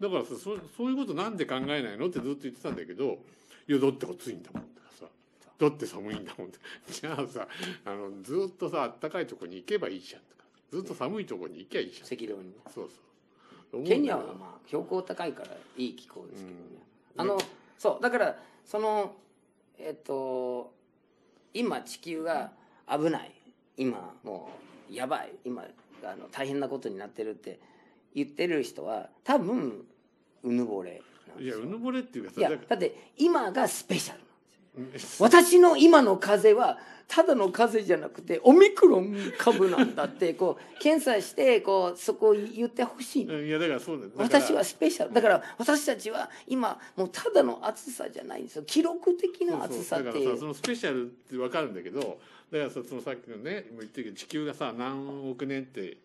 だからそ、そういうことなんで考えないのってずっと言ってたんだけど、いや、だって暑いんだもんだからさ。だって寒いんだもん じゃあさ、あの、ずっとさ、あったかいとこに行けばいいじゃんとか。ずっと寒いとこに行きゃいいじゃん。赤道に。そうそう。ケニアはまあ、標高高いからいい気候ですけどね。うん、あの、そう、だから、その、えっと、今地球が危ない今もうやばい今あの大変なことになってるって言ってる人は多分うぬぼれいやうぬぼれっていうかだって今がスペシャル 私の今の風邪はただの風邪じゃなくてオミクロン株なんだって こう検査してこうそこを言ってほしい、いやだからそうです私はスペシャルだから私たちは今もうただの暑さじゃないんですよ記録的な暑さっていうそのスペシャルって分かるんだけどだからそのさっきのね言ってるけど地球がさ何億年って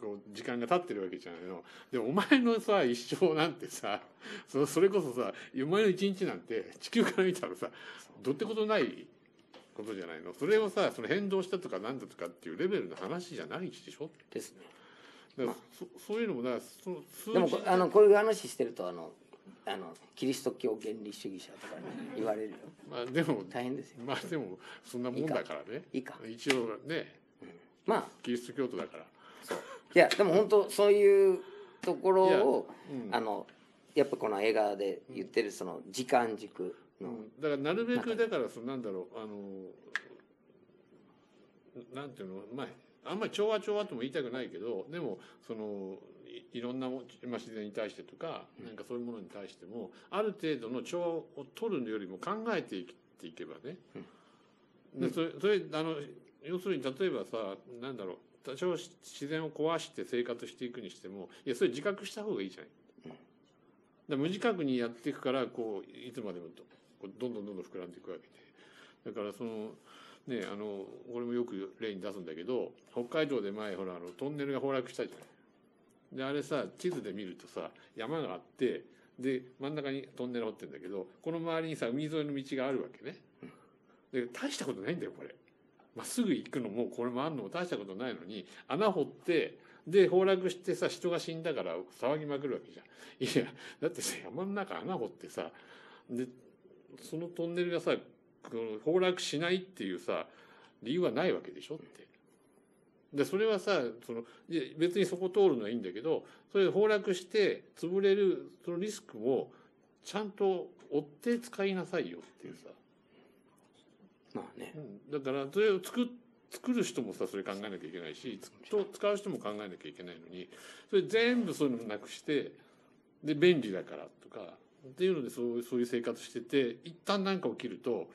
こう時間が経ってるわけじゃないのでお前のさ一生なんてさそそれこそさお前の一日なんて地球から見たらさどってことないことじゃないのそれをさその変動したとか何だとかっていうレベルの話じゃないでしょですねだからそそういうのもだからでもあのこういう話してるとあのあのキリスト教原理主義者とかね言われるよまあでも大変ですよまあでもそんなもんだからねいいか一応ね、まあキリスト教徒だからいやでも本当そういうところを、うん、あのやっぱこの映画で言ってるその時間軸の、うん、だからなるべくだからそのなんだろうあのなんていうのまああんまり調和調和とも言いたくないけどでもそのいろんなまあ、自然に対してとかなんかそういうものに対しても、うん、ある程度の調和を取るよりも考えていていけばね、でそれそれあの要するに例えばさなんだろう多少自然を壊して生活していくにしてもいやそれ自覚した方がいいじゃない。だ無自覚にやっていくからこういつまでもどんどんどんどん膨らんでいくわけでだからそのねあの俺もよく例に出すんだけど北海道で前ほらあのトンネルが崩落したじゃない。であれさ地図で見るとさ山があってで真ん中にトンネル掘ってんだけどこの周りにさ海沿いの道があるわけね。で大したことないんだよこれ。まっすぐ行くのもこれもあんのも大したことないのに穴掘ってで崩落してさ人が死んだから騒ぎまくるわけじゃん。いやだってさ山の中穴掘ってさでそのトンネルがさ崩落しないっていうさ理由はないわけでしょって。でそれはさその別にそこ通るのはいいんだけどそれ崩落して潰れるそのリスクをちゃんと追って使いなさいよっていうさ。まあね、うん、だからそれを作作る人もさそれ考えなきゃいけないしと使う人も考えなきゃいけないのにそれ全部そういうのなくしてで便利だからとかっていうのでそうそういう生活してて一旦んか起きると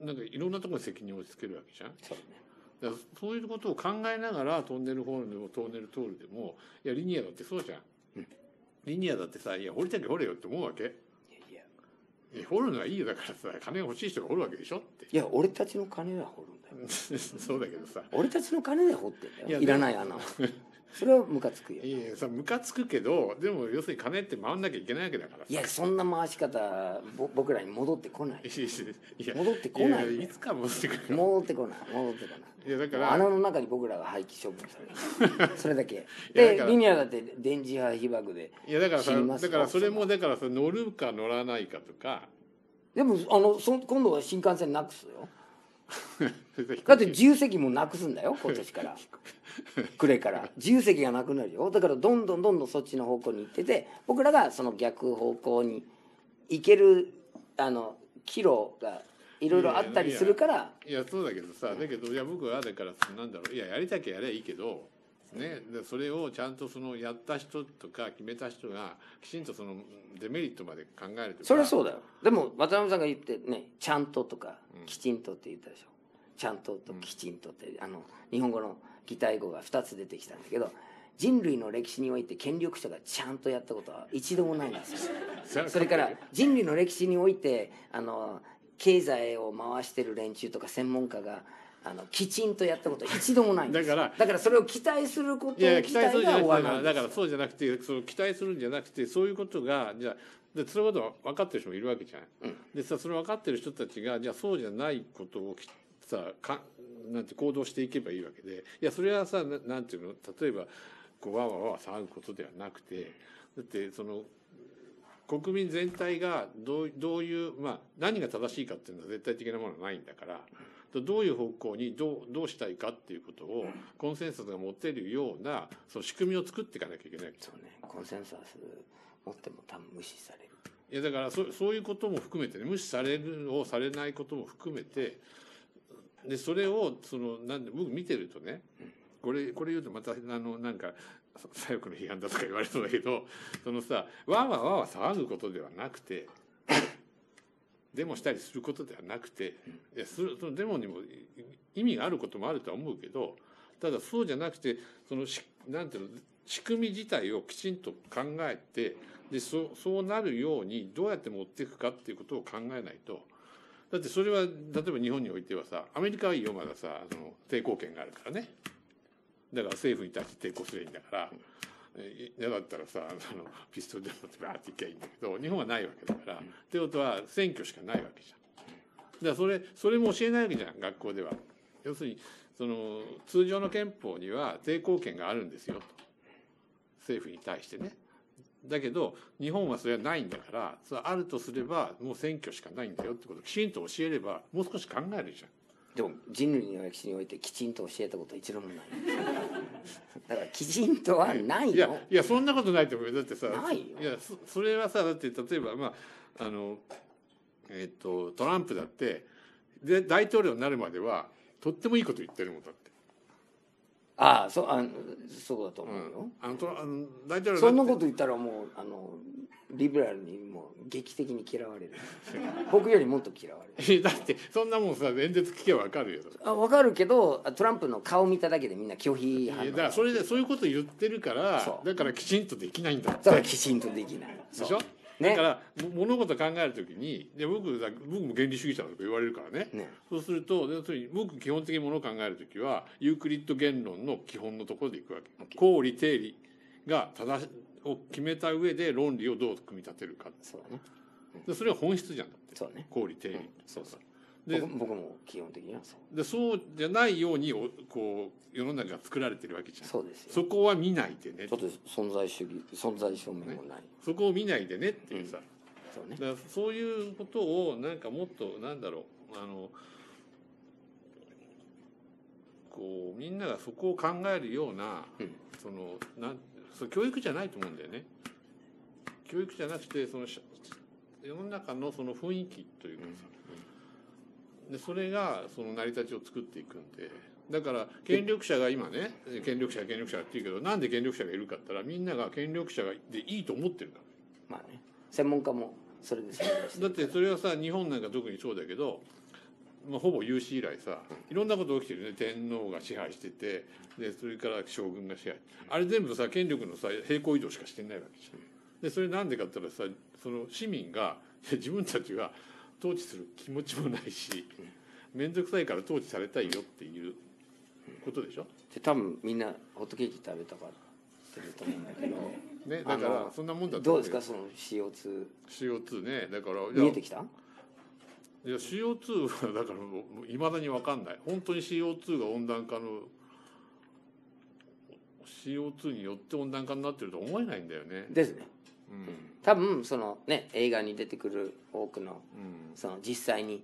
なんかいろんなところに責任を押し付けるわけじゃん。そうねだそういうことを考えながらトンネルホールでもトンネル通るでもいやリニアだってそうじゃん、うん、リニアだってさいや掘りたき掘れよって思うわけえ掘るのはいいよだからさ金が欲しい人が掘るわけでしょっていや俺たちの金は掘るんだよ そうだけどさ俺たちの金で掘ってんだよいらない穴を それはムカつくよいやさムカつくけどでも要するに金って回んなきゃいけないわけだからいやそんな回し方ぼ僕らに戻ってこないいや戻ってこない,、いつ戻ってくる戻ってこない戻ってこないいやだから穴の中に僕らが廃棄処分される それだけでリニアだって電磁波被爆でいやだからさだからそれもだからさ乗るか乗らないかとかでもあのそ今度は新幹線なくすよだって自由席もなくすんだよ今年から暮れ から自由席がなくなるよだからどんどんどんどんそっちの方向に行ってて僕らがその逆方向に行けるあの岐路がいろいろあったりするからいやそうだけどさだけどいや僕はだからなんだろういややりたきゃやりゃいいけどね、でそれをちゃんとそのやった人とか決めた人がきちんとそのデメリットまで考えるとかそれはそうだよでも渡辺さんが言ってね「ちゃんと」とか「きちんと」って言ったでしょ「ちゃんと」と「きちんと」ってあの日本語の擬態語が2つ出てきたんだけど人類の歴史において権力者がちゃんとやったことは一度もないんですよそれから人類の歴史においてあの経済を回してる連中とか専門家があのきちんとやったこと一度もないだからだからそれを期待することいや期待するんじゃなだからそうじゃなくてその期待するんじゃなくてそういうことがじゃでそのことは分かってる人もいるわけじゃない、うん、でさその分かってる人たちがじゃそうじゃないことをさかなんて行動していけばいいわけでいやそれはさななんていうの例えばこうわわわ騒ぐことではなくてだってその国民全体がどうどういう、まあ、何が正しいかっていうのは絶対的なものはないんだから。うんどういう方向にどうどうしたいかっていうことをコンセンサスが持てるようなその仕組みを作っていかなきゃいけないそうねコンセンサス持っても多分無視されるいやだからそそういうことも含めて、ね、無視されるをされないことも含めてでそれをそのなんで僕見てるとね、これこれ言うとまたあのなんか左翼の批判だとか言われそうだけどそのさわわわわ騒ぐことではなくてデモしたりすることではなくて、うん、そのデモにも意味があることもあるとは思うけどただそうじゃなくてそのしなんていうの仕組み自体をきちんと考えてでそそうなるようにどうやって持っていくかっていうことを考えないとだってそれは例えば日本においてはさアメリカはいいよまださあの抵抗権があるからねだから政府に対して抵抗すればいいんだから。うん嫌だったらさあのピストルで持ってバーっていけばいいんだけど日本はないわけだから。うん、ってことは選挙しかないわけじゃん。だからそれそれも教えないわけじゃん学校では。要するにその通常の憲法には抵抗権があるんですよと政府に対してね。だけど日本はそれはないんだからそれあるとすればもう選挙しかないんだよってことをきちんと教えればもう少し考えるじゃん。でも人類の歴史においてきちんと教えたこと一度もないだからきちんとはないいやいやそんなことないと思うだってさないよいやそそれはさだって例えばまああのえっ、とトランプだってで大統領になるまではとってもいいこと言ってるもんだってああそあそうだと思うよ、あのとあの大体。そんなこと言ったらもうあのリベラルにもう劇的に嫌われる 僕よりもっと嫌われるだってそんなもんさ演説聞けばわかるよあわかるけどトランプの顔見ただけでみんな拒否反応だからそれでそういうこと言ってるからだからきちんとできないんだってだからきちんとできないでしょね、だから物事考えるときにで僕僕も原理主義者だとか言われるからね、ね、そうすると要するに僕基本的に物を考えるときはユークリッド言論の基本のところでいくわけ。公理定理が正しを決めた上で論理をどう組み立てるかそうね、うん、それは本質じゃんだってそう、ね、公理定理、うん、そうそうで僕も基本的にはそうでそうじゃないようにおこう世の中が作られてるわけじゃんそうですそこは見ないでねちょっと存在主義存在証明もない、ね、そこを見ないでねっていうさ、うん、そうね、だそういうことをなんかもっとなんだろうあのこうみんながそこを考えるような、うん、そのなんそ教育じゃないと思うんだよね教育じゃなくてその世の中のその雰囲気というかさ、うんでそれがその成り立ちを作っていくんでだから権力者が今ね権力者権力者って言うけどなんで権力者がいるかったらみんなが権力者がでいいと思ってるからまあね専門家もそれです、だってそれはさ日本なんか特にそうだけど、まあ、ほぼ有史以来さいろんなこと起きてるね天皇が支配しててでそれから将軍が支配あれ全部さ権力のさ平行移動しかしてないわけじゃん。でそれなんでかって言ったらさその市民が自分たちが統治する気持ちもないし面倒くさいから統治されたいよっていうことでしょで多分みんなホットケーキ食べたからってると思うんだけどねだからそんなもんだどうですかその CO2CO2 CO2 ねだから見えてきたいや CO2 はだからいまだに分かんない本当に CO2 が温暖化の CO2 によって温暖化になってると思えないんだよねですね多分そのね映画に出てくる多くの,、その実際に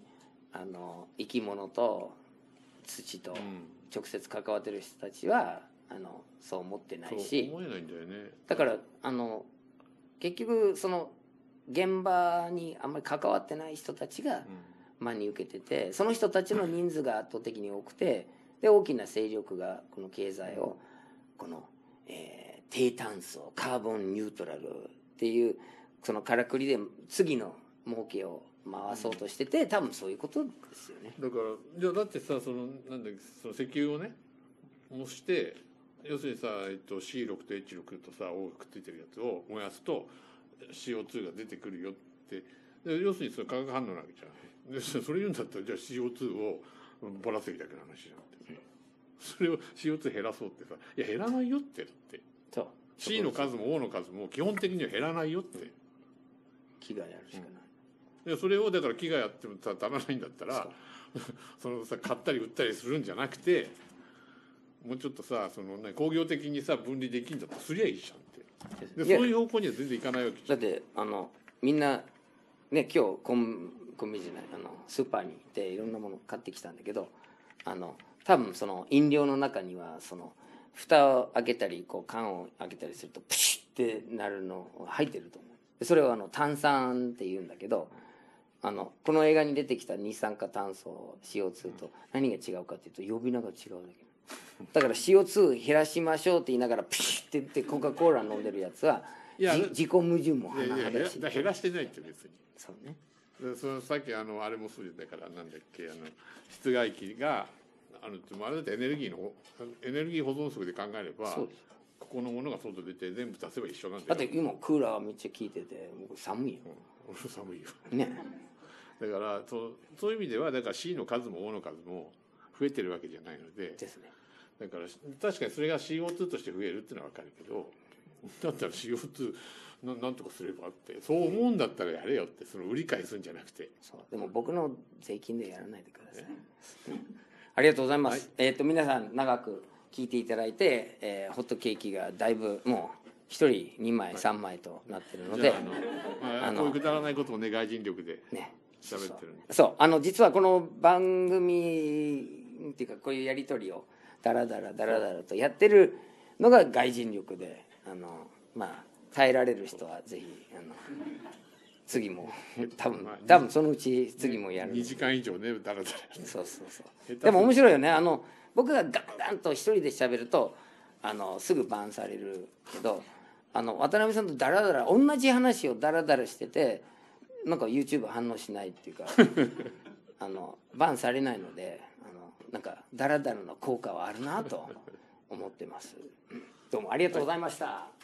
あの生き物と土と直接関わってる人たちはあのそう思ってないし思えないんだよねだからあの結局その現場にあんまり関わってない人たちが真に受けててその人たちの人数が圧倒的に多くてで大きな勢力がこの経済をこの、えー、低炭素カーボンニュートラルっていうそのからくりで次の儲けを回そうとしてて、多分そういうことですよねだからじゃあだってさそのなんだその石油をねもして要するにさ、えっと、C6 と H6 とさ O がくっついてるやつを燃やすと CO2 が出てくるよって要するにその化学反応なわけじゃんでそれ言うんだったらじゃあ CO2 をばらせばいいだけの話じゃんってそれを CO2 減らそうってさいや減らないよってだってそう C の数も O の数も基本的には減らないよって危害やるしかない、でそれをだから木がやってもたたまないんだったら そのさ買ったり売ったりするんじゃなくてもうちょっとさその、ね、工業的にさ分離できんだったらすりゃいいじゃんってでそういう方向には全然いかないわけだってあのみんなね今日コンコンビニじゃないあのスーパーに行っていろんなもの買ってきたんだけどあの多分その飲料の中にはその蓋を開けたり、こう缶を開けたりすると、プシッってなるの入ってると思う。それをあの炭酸って言うんだけど、あの、この映画に出てきた二酸化炭素、CO2 と何が違うかっていうと、呼び名が違うだけ。だから CO2 減らしましょうって言いながらピシッて言ってコカ・コーラ飲んでるやつは、自己矛盾も甚だし減らしてないって別に。そうね。そのさっきあのあれもそうだからなんだっけあの室外機があるっあれだってエネルギーのエネルギー保存則で考えればそうですここのものが外出て全部出せば一緒なんだよだって今クーラーめっちゃ効いてて僕寒いよ、うん、寒いよねだからそうそういう意味ではだから C の数も O の数も増えてるわけじゃないのでですねだから確かにそれが CO2 として増えるっていうのは分かるけど だったら CO2 ななんとかすればってそう思うんだったらやれよってその売り買いするんじゃなくて、そうでも僕の税金でやらないでくださいありがとうございます。はい、えっ、ー、と、皆さん長く聞いていただいて、えー、ホットケーキがだいぶもう、一人2枚、三3枚となってるので、あの、まあ、くだらないことをね、外人力で。喋ってるそうあの、実はこの番組っていうか、こういうやりとりを、だらだらだらだらとやってるのが外人力で、あの、まあ、耐えられる人はぜひ、あの、次も 多分多分そのうち次もやる、ね、2時間以上ねだらだらそうそうそう でも面白いよねあの僕がガンガンと一人で喋るとあのすぐバンされるけどあの渡辺さんとだらだら同じ話をだらだらしててなんか YouTube 反応しないっていうか あのバンされないのであのなんかだらだらの効果はあるなと思ってます。どうもありがとうございました。はい